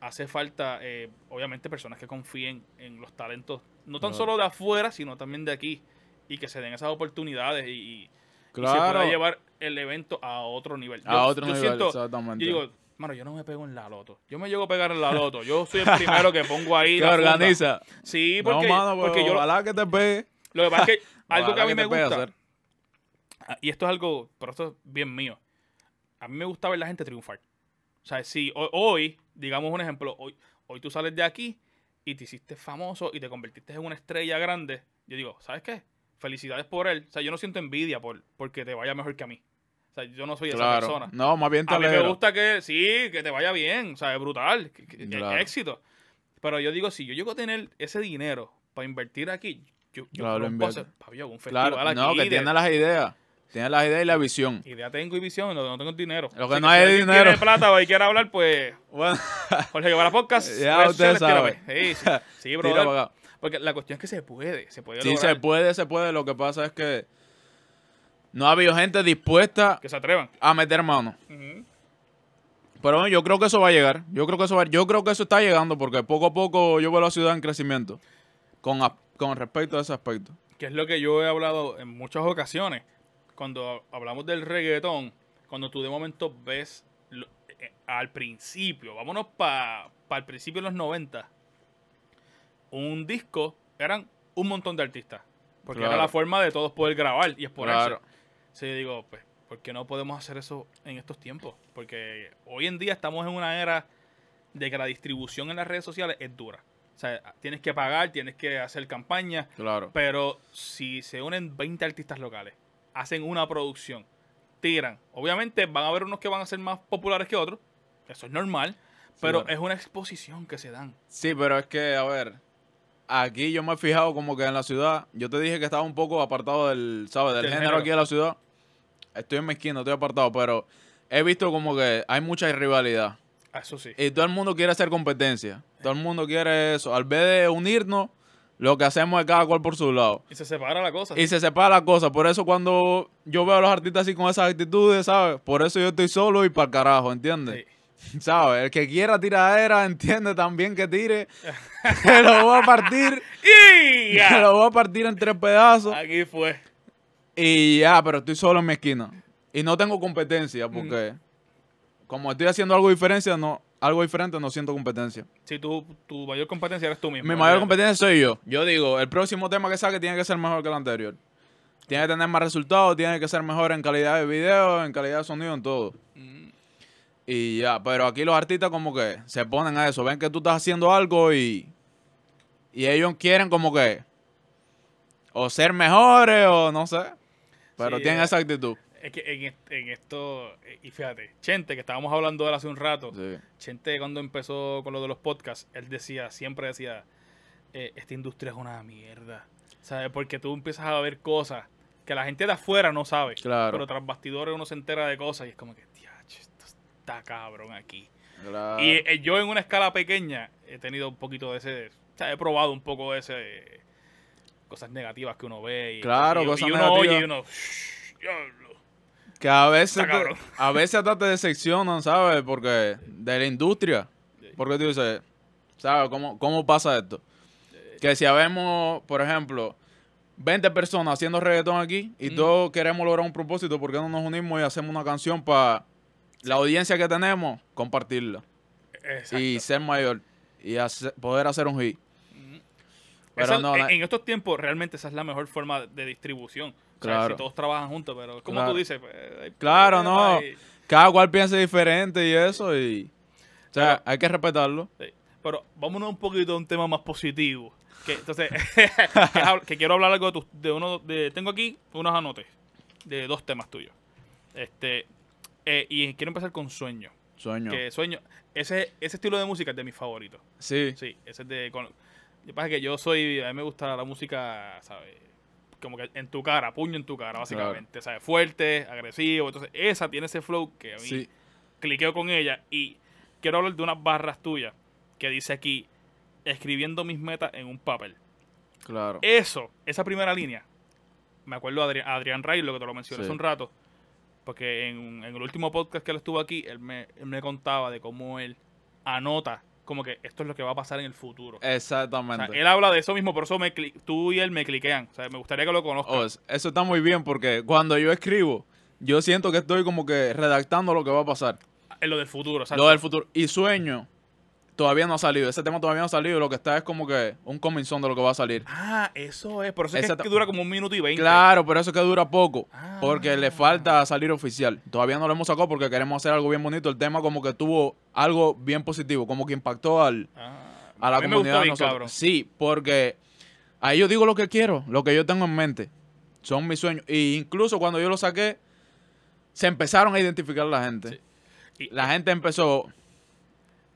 hace falta, eh, obviamente, personas que confíen en los talentos, no tan solo de afuera, sino también de aquí, y que se den esas oportunidades y, se pueda llevar el evento a otro nivel. Yo, a otro nivel, siento, Yo digo, mano, yo no me pego en la loto. Yo me llego a pegar en la loto. Yo soy el [laughs] primero que pongo ahí. Que organiza. Sí, porque, porque yo. Ojalá que te pegue. Lo que pasa es que [laughs] algo que a mí me gusta. Ah, y esto es algo, pero esto es bien mío. A mí me gusta ver la gente triunfar. O sea, si hoy, digamos un ejemplo, hoy, tú sales de aquí y te hiciste famoso y te convertiste en una estrella grande, yo digo, ¿sabes qué? Felicidades por él. O sea, yo no siento envidia por porque te vaya mejor que a mí. O sea, yo no soy esa persona. No, más bien te A mí me gusta que, sí, que te vaya bien. O sea, es brutal. Éxito. Pero yo digo, si yo llego a tener ese dinero para invertir aquí, yo, puedo hacer. un festival No, que tiene las ideas. Tienes la idea y la visión. Idea tengo y visión, no, no tengo dinero. Lo que no hay es dinero. Tiene plata y quiere hablar, pues. Bueno. Jorge Guevara Podcast. [laughs] Ya ustedes Sí, sí, sí [laughs] Porque la cuestión es que se puede, se puede. Sí, se puede, se puede. Lo que pasa es que no ha habido gente dispuesta que se atrevan a meter mano. Pero bueno, yo creo que eso va a llegar. Yo creo que eso va, yo creo que eso está llegando porque poco a poco yo veo la ciudad en crecimiento con respecto a ese aspecto. Que es lo que yo he hablado en muchas ocasiones cuando hablamos del reggaetón, cuando tú de momento ves eh, al principio, vámonos para pa el principio de los 90, un disco eran un montón de artistas. Porque era la forma de todos poder grabar y exponerse. Claro. Sí, digo, pues, ¿por qué no podemos hacer eso en estos tiempos? Porque hoy en día estamos en una era de que la distribución en las redes sociales es dura. O sea, tienes que pagar, tienes que hacer campaña. Claro. Pero si se unen 20 artistas locales hacen una producción, tiran. Obviamente van a haber unos que van a ser más populares que otros, eso es normal, pero es una exposición que se dan. Sí, pero es que, a ver, aquí yo me he fijado como que en la ciudad, yo te dije que estaba un poco apartado del, ¿sabes? Del, género, aquí de la ciudad. Estoy en mi esquina, estoy apartado, pero he visto como que hay mucha rivalidad. Eso sí. Y todo el mundo quiere hacer competencia. Todo el eh. mundo quiere eso. Al vez de unirnos, lo que hacemos es cada cual por su lado. Y se separa la cosa. Y se separa la cosa. Por eso cuando yo veo a los artistas así con esas actitudes, ¿sabes? Por eso yo estoy solo y para carajo, ¿entiendes? Sí. [laughs] ¿Sabes? El que quiera tiradera, entiende también que tire. [laughs] que lo voy a partir. [laughs] y ya. Que lo voy a partir en tres pedazos. Aquí fue. Y ya, pero estoy solo en mi esquina. Y no tengo competencia porque mm. como estoy haciendo algo diferente diferencia, no, algo diferente, no siento competencia. Si tú, tu mayor competencia eres tú mismo. Mi mayor competencia soy yo. Yo digo, el próximo tema que saque tiene que ser mejor que el anterior. Tiene que tener más resultados, tiene que ser mejor en calidad de video, en calidad de sonido, en todo. Mm. Y ya, pero aquí los artistas como que se ponen a eso. Ven que tú estás haciendo algo y... Y ellos quieren como que... O ser mejores o no sé. Pero tienen eh, esa actitud es que en, esto, eh, y fíjate, Chente, que estábamos hablando de él hace un rato, Chente cuando empezó con lo de los podcasts, él decía, siempre decía, eh, esta industria es una mierda, ¿sabes? Porque tú empiezas a ver cosas que la gente de afuera no sabe, claro. pero tras bastidores uno se entera de cosas y es como que, tía esto está cabrón aquí. Y eh, yo en una escala pequeña he tenido un poquito de ese, o sea, he probado un poco de ese... cosas negativas que uno ve y, claro, y, uno oye y uno que a veces, [laughs] a veces hasta te decepcionan, ¿sabes? Porque de la industria. Porque tú dices, ¿sabes? ¿Cómo, pasa esto? Que si habemos, por ejemplo, 20 personas haciendo reggaetón aquí y todos queremos lograr un propósito, ¿por qué no nos unimos y hacemos una canción para la audiencia que tenemos compartirla? Y ser mayor y poder hacer un hit. en estos tiempos realmente esa es la mejor forma de distribución si todos trabajan juntos, pero como tú dices, pues, claro, no. Cada cual piensa diferente y eso, y. O sea, hay que respetarlo. Pero vámonos un poquito a un tema más positivo. Que, entonces, [laughs] que, quiero hablar algo de, de uno. De, tengo aquí unos anotes de dos temas tuyos. Este. Eh, y quiero empezar con sueño. Sueño. sueño. Ese, ese estilo de música es de mis favoritos. Sí. Sí, ese de. que que yo soy. A mí me gusta la música, ¿sabes? como que en tu cara, puño en tu cara, básicamente. O sea, fuerte, agresivo. Entonces, esa tiene ese flow que a mí cliqueo con ella. Y quiero hablar de unas barras tuyas que dice aquí, escribiendo mis metas en un papel. Claro. Eso, esa primera línea, me acuerdo a Adrián Ray, lo que te lo mencioné hace un rato, porque en, el último podcast que él estuvo aquí, él me, él me contaba de cómo él anota como que esto es lo que va a pasar en el futuro. Exactamente. él habla de eso mismo, por eso me tú y él me cliquean. O sea, me gustaría que lo conozcas oh, eso está muy bien porque cuando yo escribo, yo siento que estoy como que redactando lo que va a pasar. En lo del futuro, ¿sabes? Lo del futuro. Y sueño Todavía no ha salido. Ese tema todavía no ha salido. Lo que está es como que un comenzón de lo que va a salir. Ah, eso es. Pero eso es que, dura como un minuto y veinte. Claro, pero eso es que dura poco. Ah. Porque le falta salir oficial. Todavía no lo hemos sacado porque queremos hacer algo bien bonito. El tema como que tuvo algo bien positivo. Como que impactó al, ah, a la comunidad. Me sí, porque ahí yo digo lo que quiero. Lo que yo tengo en mente. Son mis sueños. Y incluso cuando yo lo saqué, se empezaron a identificar la gente. la gente empezó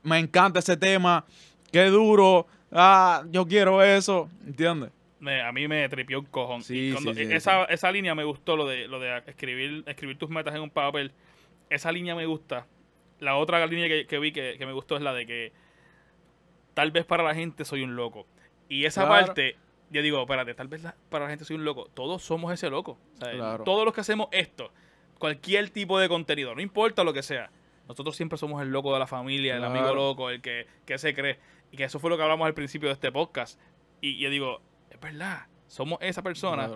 me encanta ese tema, qué duro, ah, yo quiero eso, ¿entiendes? a mí me tripió un cojón. Sí, esa, línea me gustó, lo de, lo de escribir, escribir tus metas en un papel. Esa línea me gusta. La otra línea que, vi que, me gustó es la de que tal vez para la gente soy un loco. Y esa parte, yo digo, espérate, tal vez para la gente soy un loco. Todos somos ese loco. Todos los que hacemos esto, cualquier tipo de contenido, no importa lo que sea, nosotros siempre somos el loco de la familia, el amigo loco, el que, se cree. Y que eso fue lo que hablamos al principio de este podcast. Y, yo digo, es verdad, somos esa persona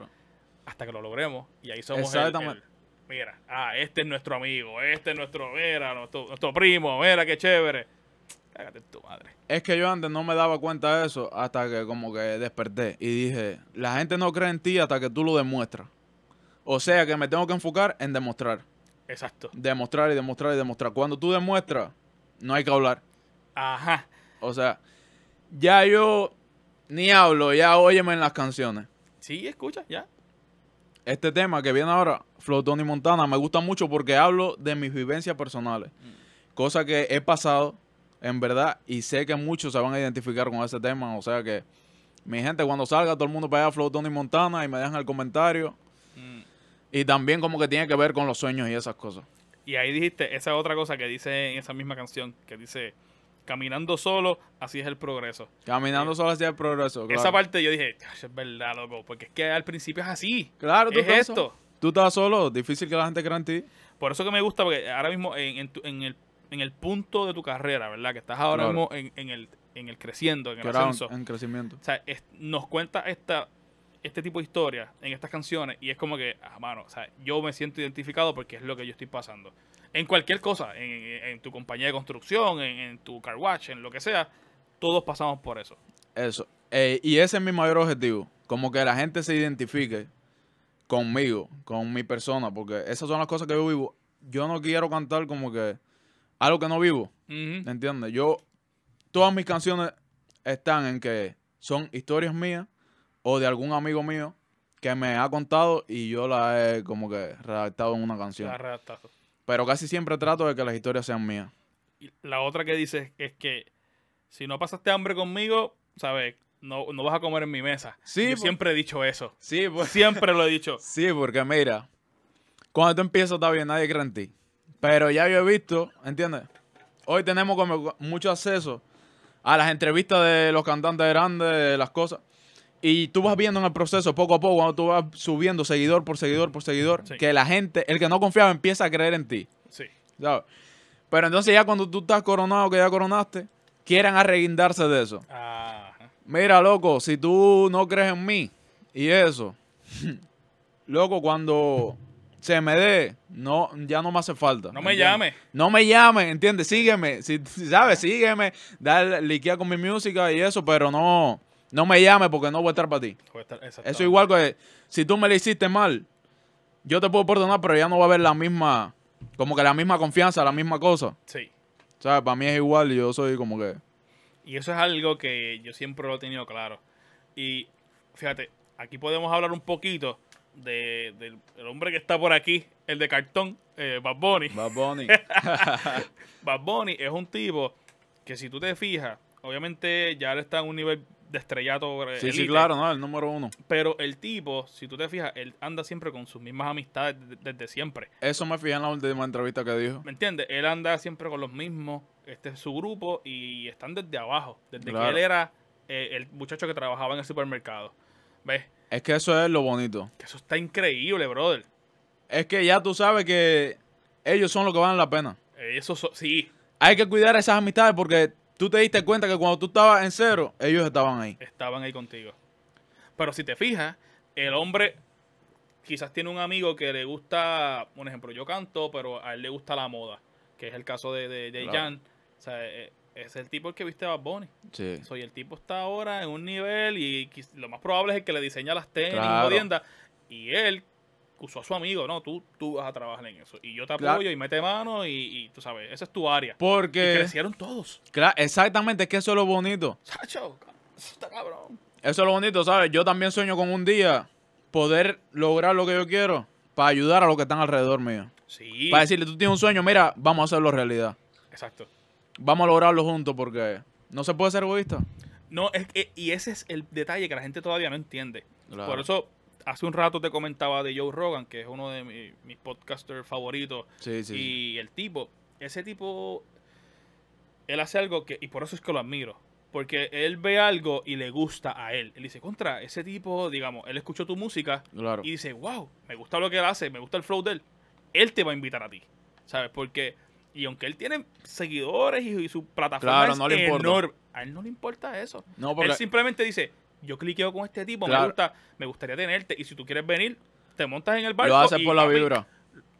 hasta que lo logremos. Y ahí somos el, Mira, ah, este es nuestro amigo, este es nuestro, mira, nuestro, primo, mira, qué chévere. Cágate tu madre. Es que yo antes no me daba cuenta de eso hasta que como que desperté y dije, la gente no cree en ti hasta que tú lo demuestras. O sea que me tengo que enfocar en demostrar. Exacto. Demostrar y demostrar y demostrar. Cuando tú demuestras, no hay que hablar. Ajá. O sea, ya yo ni hablo, ya óyeme en las canciones. Sí, escucha, ya. Este tema que viene ahora, Flow Tony Montana, me gusta mucho porque hablo de mis vivencias personales. Mm. Cosa que he pasado, en verdad, y sé que muchos se van a identificar con ese tema. O sea que, mi gente, cuando salga todo el mundo para allá, Flow Tony Montana, y me dejan el comentario y también como que tiene que ver con los sueños y esas cosas. Y ahí dijiste, esa otra cosa que dice en esa misma canción, que dice, caminando solo, así es el progreso. Caminando eh, solo, así es el progreso. Esa parte yo dije, es verdad, loco, porque es que al principio es así. Claro, tú esto. Tú estás solo, difícil que la gente crea en ti. Por eso que me gusta, porque ahora mismo en, el, punto de tu carrera, ¿verdad? Que estás ahora mismo en, el, creciendo, en el ascenso. En crecimiento. O sea, nos cuenta esta, este tipo de historias en estas canciones y es como que, hermano, ah, mano, o sea, yo me siento identificado porque es lo que yo estoy pasando. En cualquier cosa, en, en tu compañía de construcción, en, tu car watch, en lo que sea, todos pasamos por eso. Eso. Eh, y ese es mi mayor objetivo, como que la gente se identifique conmigo, con mi persona, porque esas son las cosas que yo vivo. Yo no quiero cantar como que algo que no vivo, ¿Me ¿entiendes? Yo, todas mis canciones están en que son historias mías o de algún amigo mío que me ha contado y yo la he como que redactado en una canción. La redactado. Pero casi siempre trato de que las historias sean mías. Y la otra que dices es que si no pasaste hambre conmigo, sabes, no, vas a comer en mi mesa. yo siempre he dicho eso. Sí, siempre lo he dicho. [laughs] sí, porque mira, cuando tú empiezas está bien, nadie cree en ti. Pero ya yo he visto, ¿entiendes? Hoy tenemos como mucho acceso a las entrevistas de los cantantes grandes, de las cosas. Y tú vas viendo en el proceso, poco a poco, cuando tú vas subiendo seguidor por seguidor por seguidor, que la gente, el que no confiaba, empieza a creer en ti. Sí. ¿Sabes? Pero entonces ya cuando tú estás coronado, que ya coronaste, quieren arreguindarse de eso. Mira, loco, si tú no crees en mí y eso, [laughs] loco, cuando se me dé, no, ya no me hace falta. No me llame. No me llame, ¿entiendes? Sígueme, si, ¿sabes? Sígueme, dale, liquea con mi música y eso, pero no, no me llame porque no voy a estar para ti. Eso Eso igual que si tú me lo hiciste mal, yo te puedo perdonar, pero ya no va a haber la misma, como que la misma confianza, la misma cosa. Sí. sea, Para mí es igual y yo soy como que... Y eso es algo que yo siempre lo he tenido claro. Y fíjate, aquí podemos hablar un poquito de, del hombre que está por aquí, el de cartón, eh, Bad Bunny. Bad Bunny. [laughs] [laughs] Bad Bunny es un tipo que si tú te fijas, obviamente ya le está en un nivel de estrellato. Eh, sí, sí, claro, ¿no? El número uno. Pero el tipo, si tú te fijas, él anda siempre con sus mismas amistades desde, siempre. Eso me fijé en la última entrevista que dijo. ¿Me entiendes? Él anda siempre con los mismos. Este es su grupo y están desde abajo. Desde que él era eh, el muchacho que trabajaba en el supermercado. ¿Ves? Es que eso es lo bonito. Que eso está increíble, brother. Es que ya tú sabes que ellos son los que valen la pena. Eh, eso sí. Hay que cuidar esas amistades porque tú te diste cuenta que cuando tú estabas en cero, ellos estaban ahí. Estaban ahí contigo. Pero si te fijas, el hombre quizás tiene un amigo que le gusta, un ejemplo, yo canto, pero a él le gusta la moda, que es el caso de, de, Jan. O sea, e, e, es el tipo el que viste a Bad Bunny. Sí. Soy el tipo está ahora en un nivel y lo más probable es el que le diseña las tenis y o Y él, a su amigo, no, tú, tú vas a trabajar en eso. Y yo te apoyo y mete mano y, tú sabes, esa es tu área. Porque... crecieron todos. Claro, exactamente, es que eso es lo bonito. Sacho, eso es lo bonito, ¿sabes? Yo también sueño con un día poder lograr lo que yo quiero para ayudar a los que están alrededor mío. Sí. Para decirle, tú tienes un sueño, mira, vamos a hacerlo realidad. Exacto. Vamos a lograrlo juntos porque no se puede ser egoísta. No, es que, y ese es el detalle que la gente todavía no entiende. Por eso hace un rato te comentaba de Joe Rogan, que es uno de mis, podcasters favoritos. Sí, sí. Y el tipo, ese tipo, él hace algo que, y por eso es que lo admiro. Porque él ve algo y le gusta a él. Él dice, contra, ese tipo, digamos, él escuchó tu música claro. y dice, wow, me gusta lo que él hace, me gusta el flow de él. Él te va a invitar a ti. ¿Sabes? Porque, y aunque él tiene seguidores y, su plataforma claro, no enorme, a él no le importa eso. No, porque... Él simplemente dice, yo cliqueo con este tipo, me gusta, me gustaría tenerte. Y si tú quieres venir, te montas en el barco. Lo haces por la vibra.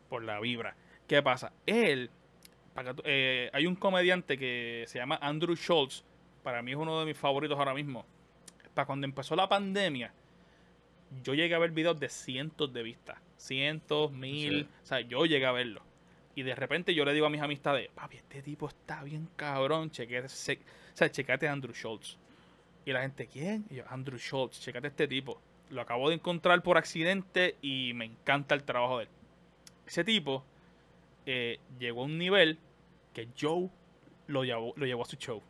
Por la vibra. ¿Qué pasa? Él, eh, hay un comediante que se llama Andrew Schultz. Para mí es uno de mis favoritos ahora mismo. Para cuando empezó la pandemia, yo llegué a ver videos de cientos de vistas. Cientos, mil. O sea, yo llegué a verlo. Y de repente yo le digo a mis amistades, papi, este tipo está bien cabrón, chequete, o sea, checate a Andrew Schultz. Y la gente, ¿quién? Y yo, Andrew Schultz, checate este tipo. Lo acabo de encontrar por accidente y me encanta el trabajo de él. Ese tipo eh, llegó a un nivel que Joe lo llevó, lo llevó a su show.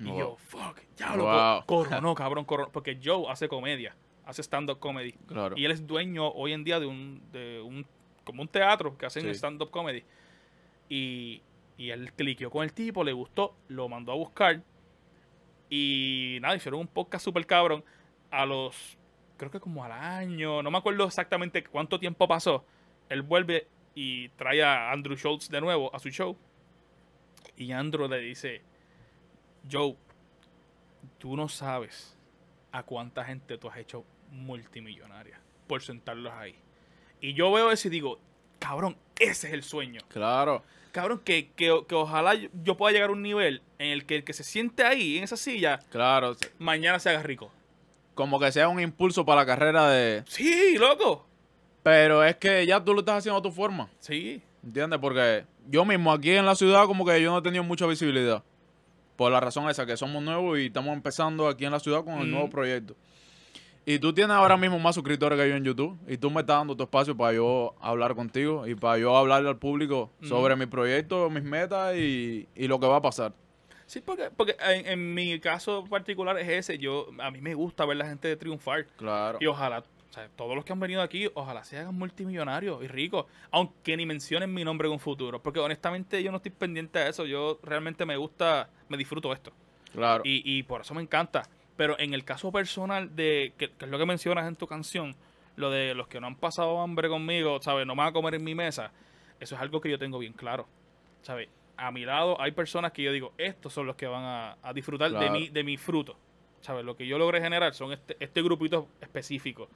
Y yo, fuck, ya lo wow. Coronó, cabrón, coronó. Porque Joe hace comedia, hace stand-up comedy. Y él es dueño hoy en día de un, como un teatro que hacen stand-up comedy. Y, y él cliqueó con el tipo, le gustó, lo mandó a buscar y nada, hicieron un podcast super cabrón a los, creo que como al año, no me acuerdo exactamente cuánto tiempo pasó. Él vuelve y trae a Andrew Schultz de nuevo a su show. Y Andrew le dice, Joe, tú no sabes a cuánta gente tú has hecho multimillonaria por sentarlos ahí. Y yo veo eso y digo, Cabrón, ese es el sueño. Claro. Cabrón, que, que, que ojalá yo, pueda llegar a un nivel en el que el que se siente ahí, en esa silla, claro. mañana se haga rico. Como que sea un impulso para la carrera de... Sí, loco. Pero es que ya tú lo estás haciendo a tu forma. Sí. ¿Entiendes? Porque yo mismo aquí en la ciudad como que yo no he tenido mucha visibilidad. Por la razón esa, que somos nuevos y estamos empezando aquí en la ciudad con el nuevo proyecto. Y tú tienes ahora mismo más suscriptores que yo en YouTube. Y tú me estás dando tu espacio para yo hablar contigo y para yo hablarle al público sobre mi proyecto, mis metas y, lo que va a pasar. Sí, porque, porque en, mi caso particular es ese. Yo, a mí me gusta ver la gente triunfar. Claro. Y ojalá o sea, todos los que han venido aquí, ojalá se hagan multimillonarios y ricos, aunque ni mencionen mi nombre en un futuro, porque honestamente yo no estoy pendiente a eso, yo realmente me gusta, me disfruto esto. Claro. Y, y por eso me encanta. Pero en el caso personal de, que, es lo que mencionas en tu canción, lo de los que no han pasado hambre conmigo, ¿sabes? No me van a comer en mi mesa. Eso es algo que yo tengo bien claro, ¿sabes? A mi lado hay personas que yo digo, estos son los que van a, disfrutar de, mi, de mi fruto, ¿sabes? Lo que yo logré generar son este, este grupito específico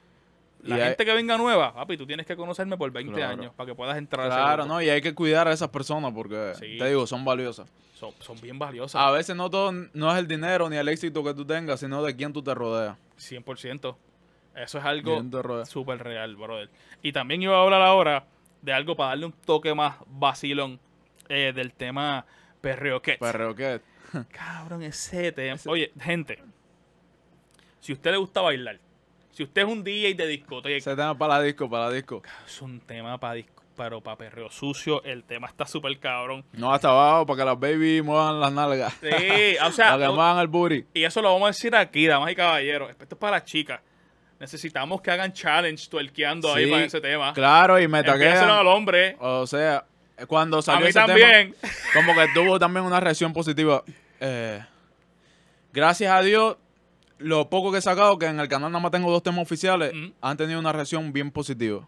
la gente que venga nueva, papi, tú tienes que conocerme por 20 años para que puedas entrar. Claro, no, y hay que cuidar a esas personas porque, te digo, son valiosas. Son, bien valiosas. A veces no todo, no es el dinero ni el éxito que tú tengas, sino de quién tú te rodeas. 100%. Eso es algo súper real, brother. Y también iba a hablar ahora de algo para darle un toque más vacilón eh, del tema perreoquet. Perreoquet. [laughs] Cabrón, ese tema. Oye, gente, si a usted le gusta bailar, si usted es un DJ de discoteca. Ese tema para la disco, para la disco. Es un tema para disco, pero para perreo sucio. El tema está súper cabrón. No, hasta abajo, para que las baby muevan las nalgas. Sí, o sea. [laughs] para que el booty. Y eso lo vamos a decir aquí, damas y caballeros. Esto es para las chicas. Necesitamos que hagan challenge tuerqueando ahí para ese tema. Claro, y me taquean. al hombre. O sea, cuando salió a mí también. como que tuvo también una reacción positiva. Eh, gracias a Dios, lo poco que he sacado, que en el canal nada más tengo dos temas oficiales, han tenido una reacción bien positiva.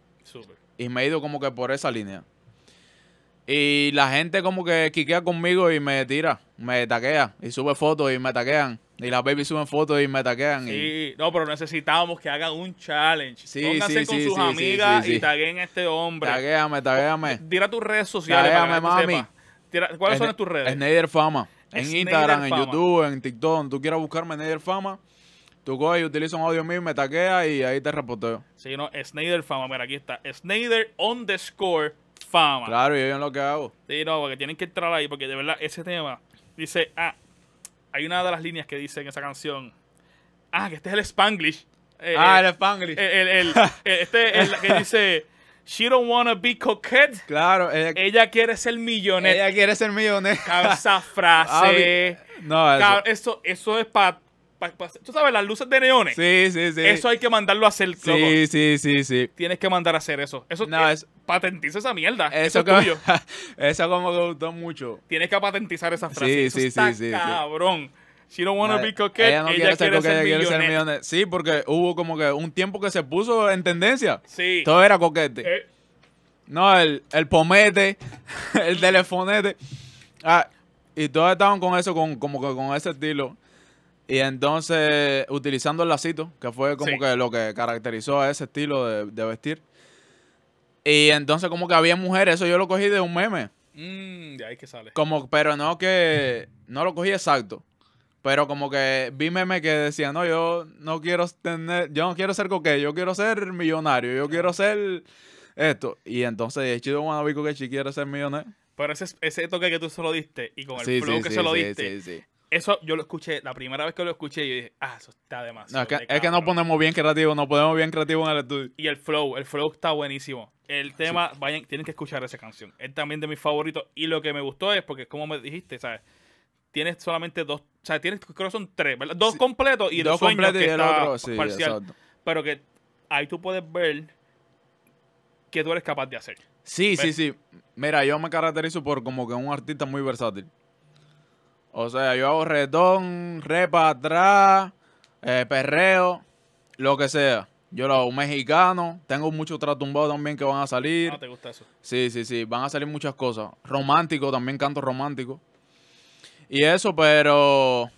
Y me he ido como que por esa línea. Y la gente como que quiquea conmigo y me tira, me taquea y sube fotos y me taquean. Y las baby suben fotos y me taquean. y... no, pero necesitábamos que hagan un challenge. Sí, Pónganse sí, con sus amigas y taguen a este hombre. Taguéame, taguéame. Tira tus redes sociales. mami. ¿Cuáles son tus redes? Snyder Fama. En Instagram, en YouTube, en TikTok. Tú quieras buscarme Snyder Fama. Tú coges y utilizas un audio mío, me taquea y ahí te reporteo. Sí, no, Snyder Fama. Mira, aquí está. Snyder underscore Fama. Claro, yo veo lo que hago. Sí, no, porque tienen que entrar ahí, porque de verdad ese tema dice, ah, hay una de las líneas que dice en esa canción, ah, que este es el Spanglish. Eh, ah, eh, el, Spanglish. El, el, [laughs] eh, este es el que dice... She don't wanna be coquette. Claro. Ella, quiere ser millonera Ella quiere ser millonera Esa frase. [laughs] Ah, no, eso. eso, eso es para tú sabes, las luces de neones. Sí, sí, sí. Eso hay que mandarlo a hacer. Sí, sí, sí, sí. Tienes que mandar a hacer eso. Eso eh, patentiza esa mierda. Eso, es tuyo. [laughs] eso como que gustó mucho. Tienes que patentizar esa frases Sí, sí, sí, sí. Cabrón. She don't be Ella no quiere, ser coquete ella quiere ser millonera. Sí, porque hubo como que un tiempo que se puso en tendencia. Sí. Todo era coquete. Eh. No, el, el pomete, [laughs] el telefonete. Ah, y todos estaban con eso, con, como que con ese estilo. Y entonces, utilizando el lacito, que fue como que lo que caracterizó a ese estilo de, vestir. Y entonces, como que había mujeres, eso yo lo cogí de un meme. Mm, de ahí que sale. Como, pero no que. No lo cogí exacto. Pero como que vi meme que decía, no, yo no quiero tener. Yo no quiero ser coquete, yo quiero ser millonario, yo quiero ser esto. Y entonces, es chido cuando que quiero ser millonario. Pero ese, toque que tú solo diste y con el flow que se lo diste eso yo lo escuché, la primera vez que lo escuché, yo dije, ah, eso está de más es, que, nos no ponemos bien creativo, no ponemos bien creativo en el estudio. Y el flow, el flow está buenísimo. El tema, vayan, tienen que escuchar esa canción. Es también de mis favoritos. Y lo que me gustó es, porque como me dijiste, ¿sabes? Tienes solamente dos, o sea, tienes, creo que son tres, ¿verdad? Dos completos y dos parciales, y el otro, parcial. Pero que ahí tú puedes ver qué tú eres capaz de hacer. Sí, sí, sí. Mira, yo me caracterizo por como que un artista muy versátil. O sea, yo hago redón, para atrás, eh, perreo, lo que sea. Yo lo hago mexicano, tengo muchos tratumbados también que van a salir. ¿No ah, ¿te gusta eso? Sí, sí, sí, van a salir muchas cosas. Romántico, también canto romántico. Y eso, pero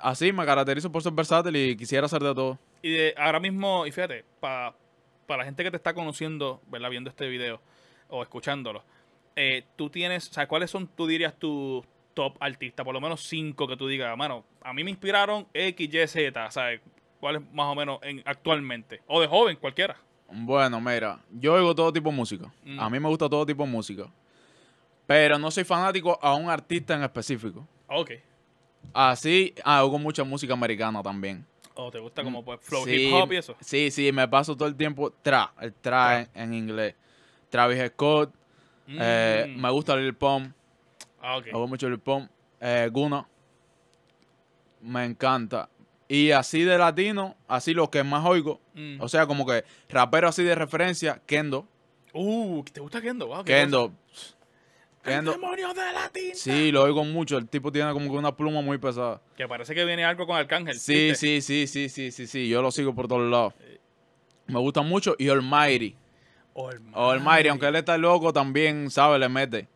así me caracterizo por ser versátil y quisiera hacer de todo. Y de, ahora mismo, y fíjate, para la gente que te está conociendo, ¿verdad? Viendo este video o escuchándolo, eh, tú tienes, o sea, ¿cuáles son, tú dirías, tus top artistas, por lo menos cinco que tú digas, mano, a mí me inspiraron X, Y, Z, ¿sabes? ¿Cuál es más o menos actualmente? O de joven, cualquiera. Bueno, mira, yo oigo todo tipo de música. Mm. A mí me gusta todo tipo de música. Pero no soy fanático a un artista en específico. Ok. Así hago ah, mucha música americana también. Oh, ¿te gusta como mm, pues, flow sí, hip hop y eso? Sí, sí, me paso todo el tiempo tra, el tra, En, inglés. Travis Scott, eh, mm. me gusta Lil Pump, Ah, mucho el pom. Eh, Guna. Me encanta. Y así de latino, así lo que más oigo. Mm. O sea, como que rapero así de referencia, Kendo. Uh, ¿te gusta Kendo? Kendo. Kendo. de Latino. Sí, lo oigo mucho. El tipo tiene como que una pluma muy pesada. Que parece que viene algo con Arcángel. Sí, sí, sí, sí, sí, sí, sí. Yo lo sigo por todos lados. Me gusta mucho. Y Almighty. Almighty. Almighty. aunque él está loco, también, sabe, le mete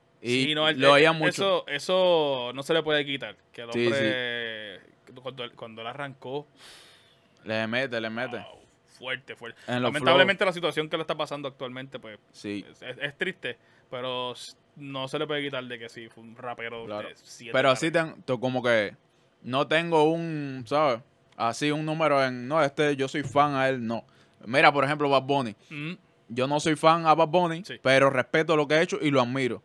lo veía mucho. Eso, no se le puede quitar. Que el hombre, Cuando, cuando él arrancó. Le mete, le mete. fuerte, fuerte. Lamentablemente la situación que le está pasando actualmente, pues. Sí. Es, triste, pero no se le puede quitar de que sí, fue un rapero Pero así, como que. No tengo un, ¿sabes? Así un número en. No, este, yo soy fan a él, no. Mira, por ejemplo, Bad Bunny. Mm. Yo no soy fan a Bad Bunny, pero respeto lo que ha he hecho y lo admiro.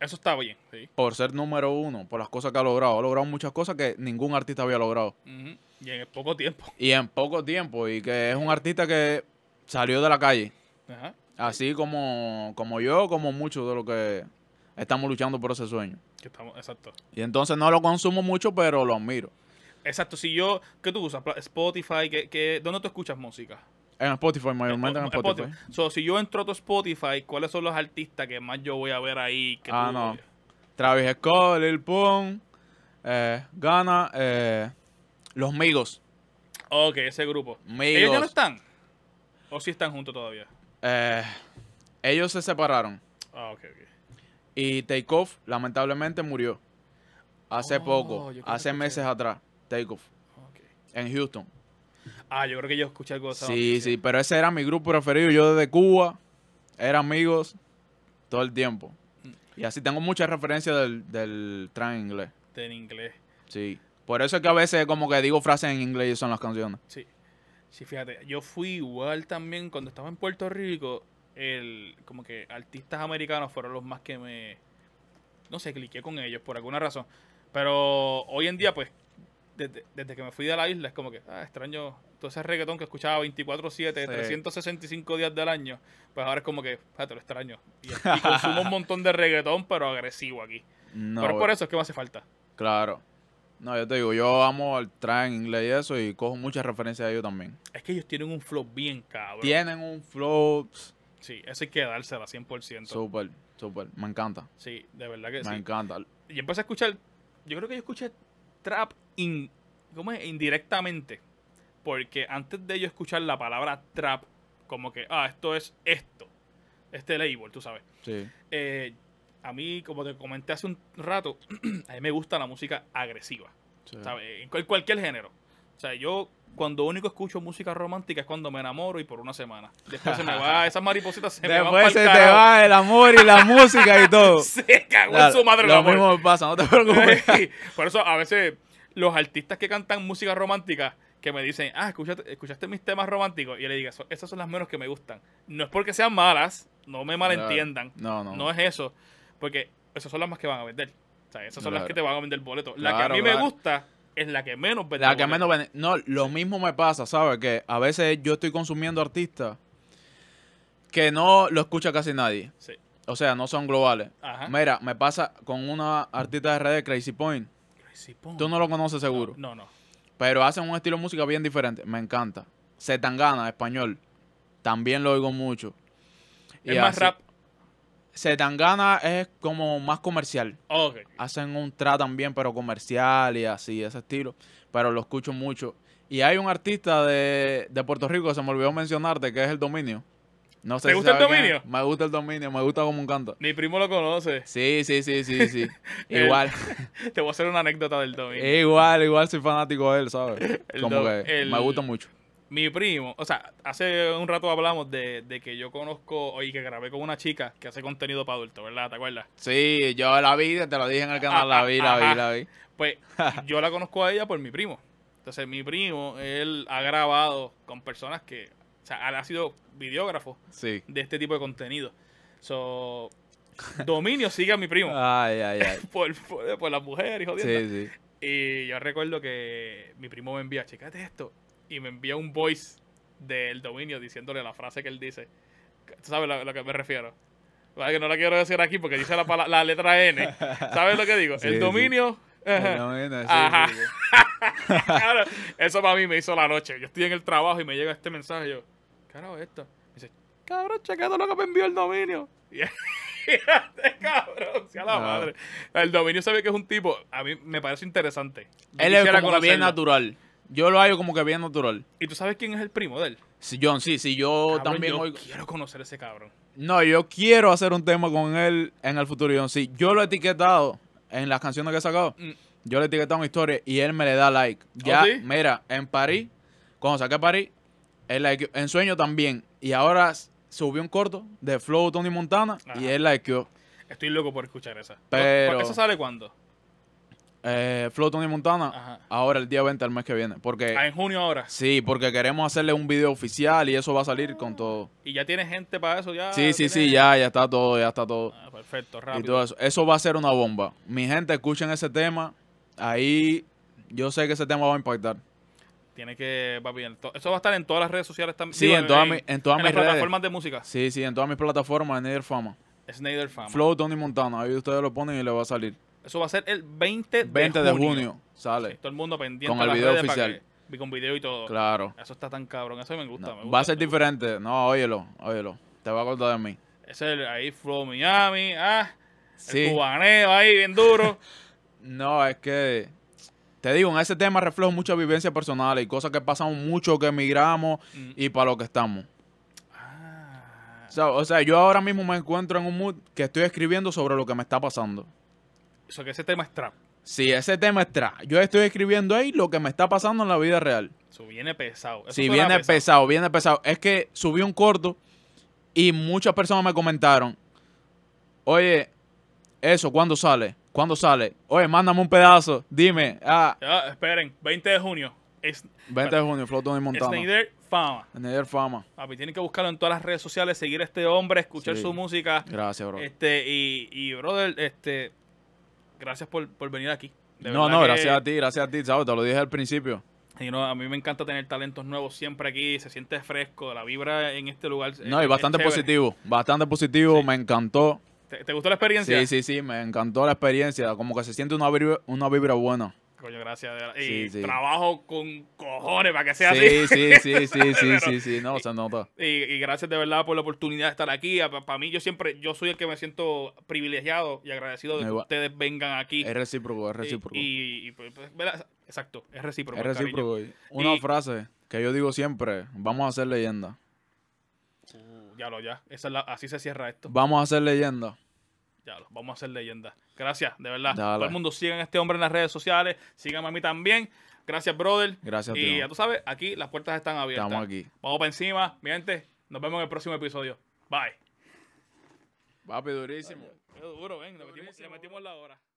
Eso está bien, sí. Por ser número uno, por las cosas que ha logrado. Ha logrado muchas cosas que ningún artista había logrado. Y en poco tiempo. Y en poco tiempo. Y que es un artista que salió de la calle. Así como, como yo, como muchos de los que estamos luchando por ese sueño. exacto. Y entonces no lo consumo mucho, pero lo admiro. Exacto. Si yo, ¿qué tú usas? Spotify, que, qué, dónde tú escuchas música? En Spotify, mayormente en, Spotify. So, si yo entro a Spotify, ¿cuáles son los artistas que más yo voy a ver ahí? ah, no. Travis Scott, Lil Pum, eh, Gana, eh, Los Migos. Ok, ese grupo. ¿Ellos ya no están? ¿O si están juntos todavía? Eh, ellos se separaron. Ah, ok, ok. Y Takeoff, lamentablemente, murió. Hace oh, poco, hace meses atrás. Takeoff. En Houston. Ah, yo creo que yo escuché algo de Sí, sí, pero ese era mi grupo preferido. Yo desde Cuba era amigos todo el tiempo. Y así tengo muchas referencias del, del trans inglés. En inglés. Sí. Por eso es que a veces como que digo frases en inglés y son las canciones. Sí. Sí, fíjate. Yo fui igual también cuando estaba en Puerto Rico. El, como que artistas americanos fueron los más que me... No sé, cliqué con ellos por alguna razón. Pero hoy en día, pues, desde, desde que me fui de la isla, es como que, ah, extraño todo ese reggaetón que escuchaba 24-7, 365 días del año, pues ahora es como que, fíjate, lo extraño. Y, [laughs] consumo un montón de reggaetón, pero agresivo aquí. pero por eso es que me hace falta. Claro. No, yo te digo, yo amo el trap en inglés y eso, y cojo muchas referencias de ellos también. Es que ellos tienen un flow bien cabrón. Tienen un flow... Sí, eso hay que dársela 100%. Súper, súper. Me encanta. Sí, de verdad que sí. Me encanta. y empecé a escuchar, yo creo que yo escuché trap ¿cómo es? indirectamente. Porque antes de yo escuchar la palabra trap, como que, ah, esto es esto, este label, tú sabes. Sí. Eh, a mí, como te comenté hace un rato, [clears throat] a mí me gusta la música agresiva, ¿sabes? En cualquier género. O sea, yo cuando único escucho música romántica es cuando me enamoro y por una semana. Después se me va, [laughs] esas maripositas se me van. Después se te va el amor y la [laughs] música y todo. [laughs] se cagó en su madre. Lo mismo pasa, no te preocupes. por eso a veces los artistas que cantan música romántica que me dicen, ah, escuchaste, escuchaste mis temas románticos. Y le digo, esas son las menos que me gustan. No es porque sean malas, no me malentiendan. No, no. No es eso. Porque esas son las más que van a vender. O sea, esas son las que te van a vender boleto. La que a mí me gusta es la que menos vende. La que menos vende. No, lo mismo me pasa, ¿sabes? Que a veces yo estoy consumiendo artistas que no lo escucha casi nadie. Sí. O sea, no son globales. Ajá. Mira, me pasa con una artista de redes, Crazy Point. Crazy Point. Tú no lo conoces seguro. no. no. Pero hacen un estilo de música bien diferente. Me encanta. Tangana, español. También lo oigo mucho. Y es más rap? rap. Tangana es como más comercial. Okay. Hacen un tra también, pero comercial y así, ese estilo. Pero lo escucho mucho. Y hay un artista de, Puerto Rico, se me olvidó mencionarte, que es el Dominio. ¿Te gusta el dominio? Me gusta el dominio, me gusta como un canto. Mi primo lo conoce. Sí, sí, sí, sí, sí. [laughs] igual. [laughs] Te voy a hacer una anécdota del dominio. Eh, igual, igual soy fanático de él, ¿sabes? [laughs] que me gusta mucho. Mi primo, o sea, hace un rato hablamos de, que yo conozco y que grabé con una chica que hace contenido para adultos, ¿verdad? ¿Te acuerdas? Sí, yo la vi, te lo dije en el canal, la vi, la vi, la vi. Pues yo la conozco a ella por mi primo. Entonces mi primo, él ha grabado con personas que o sea, él ha sido videógrafo de este tipo de contenido. So, dominio sigue a mi primo. Ay, ay, ay. [laughs] por, las mujeres, jodiendo. Sí, sí. Y yo recuerdo que mi primo me envía, checate esto. Y me envía un voice del dominio diciéndole la frase que él dice. sabes a lo que me refiero? Que no la quiero decir aquí porque dice la, letra N. [laughs] ¿Sabes lo que digo? el dominio [laughs] eso para mí me hizo la noche. Yo estoy en el trabajo y me llega este mensaje. yo, ¿qué esto? dice, cabrón, chequeado lo que me envió el dominio. [laughs] Y este cabrón, sea la madre. El dominio sabe que es un tipo, a mí me parece interesante. él es como bien natural. Yo lo hallo como que bien natural. ¿Y tú sabes quién es el primo de él? Sí, John, sí, sí, yo también. quiero conocer a ese cabrón. No, yo quiero hacer un tema con él en el futuro, John. Sí, yo lo he etiquetado en las canciones que he sacado, mm. yo le etiquetado una historia y él me le da like. ¿Oh, ya, mira, en París, cuando saqué París, él like, en sueño también. Y ahora subió un corto de Flow Tony Montana y él likeó. Estoy loco por escuchar esa. Pero, ¿Eso sale cuándo? Eh, Flow Tony Montana, ahora el día 20 del mes que viene. Porque, ah, en junio ahora. Sí, porque queremos hacerle un video oficial y eso va a salir con todo. ¿Y ya tiene gente para eso? ya Sí, sí, sí, ya, ya está todo, ya está todo. Ah, perfecto, rápido. Y todo eso. eso va a ser una bomba. Mi gente, escuchen ese tema. Ahí yo sé que ese tema va a impactar. Tiene que, bien. eso va a estar en todas las redes sociales también. Sí, en, todas en, todas en mis plataformas de música. Sí, sí, en todas mis plataformas, en Fama. Snyder Fama. Flow Tony Montana, ahí ustedes lo ponen y le va a salir. Eso va a ser el 20, de, junio. de junio. Sale. todo el mundo pendiente. Con el video oficial. con video y todo. Claro. Eso está tan cabrón. Eso me gusta. va a ser diferente. No, óyelo, óyelo. Te va a contar de mí. Es el ahí from Miami. Ah, sí. el cubaneo ahí bien duro. [laughs] no, es que. Te digo, en ese tema reflejo mucha vivencia personal y cosas que pasamos mucho, que emigramos mm. y para lo que estamos. Ah. o sea, yo ahora mismo me encuentro en un mood que estoy escribiendo sobre lo que me está pasando eso que ese tema es trap. Sí, ese tema es trap. Yo estoy escribiendo ahí lo que me está pasando en la vida real. Eso viene pesado. Eso sí, viene pesado. viene pesado. Es que subí un corto y muchas personas me comentaron, oye, eso, ¿cuándo sale? ¿Cuándo sale? Oye, mándame un pedazo, dime. Ah. esperen, 20 de junio. Es, 20 de junio, flotón y Montana. Snyder Fama. Snyder Fama. Papi, tienen que buscarlo en todas las redes sociales, seguir a este hombre, escuchar su música. Gracias, bro. Este, y, y brother, este, gracias por, por venir aquí. no, no, gracias a ti, gracias a ti, ¿sabes? Te lo dije al principio. Y a mí me encanta tener talentos nuevos siempre aquí, se siente fresco, la vibra en este lugar. No, es, y bastante positivo, bastante positivo, me encantó. ¿Te, gustó la experiencia? Sí, sí, sí, me encantó la experiencia, como que se siente una una vibra buena. Coño, gracias. Y trabajo con cojones para que sea así. Sí, sí, sí, sí, [laughs] sí, sí, no, se nota. Y, gracias de verdad por la oportunidad de estar aquí. Para mí, yo siempre, yo soy el que me siento privilegiado y agradecido de que ustedes vengan aquí. Es recíproco, es recíproco. Y, pues, pues, exacto, es recíproco. Es recíproco. Una frase que yo digo siempre, vamos a hacer leyenda. Uh, ya lo ya, Esa es la, así se cierra esto. Vamos a hacer leyenda. Ya, vamos a hacer leyenda. Gracias, de verdad. Todo el mundo sigan a este hombre en las redes sociales. Síganme a mí también. Gracias, brother. Gracias, Y ya tú sabes, aquí las puertas están abiertas. Estamos aquí. Vamos para encima. Mi gente, nos vemos en el próximo episodio. Bye. va durísimo. Qué duro, ven. le metimos la hora.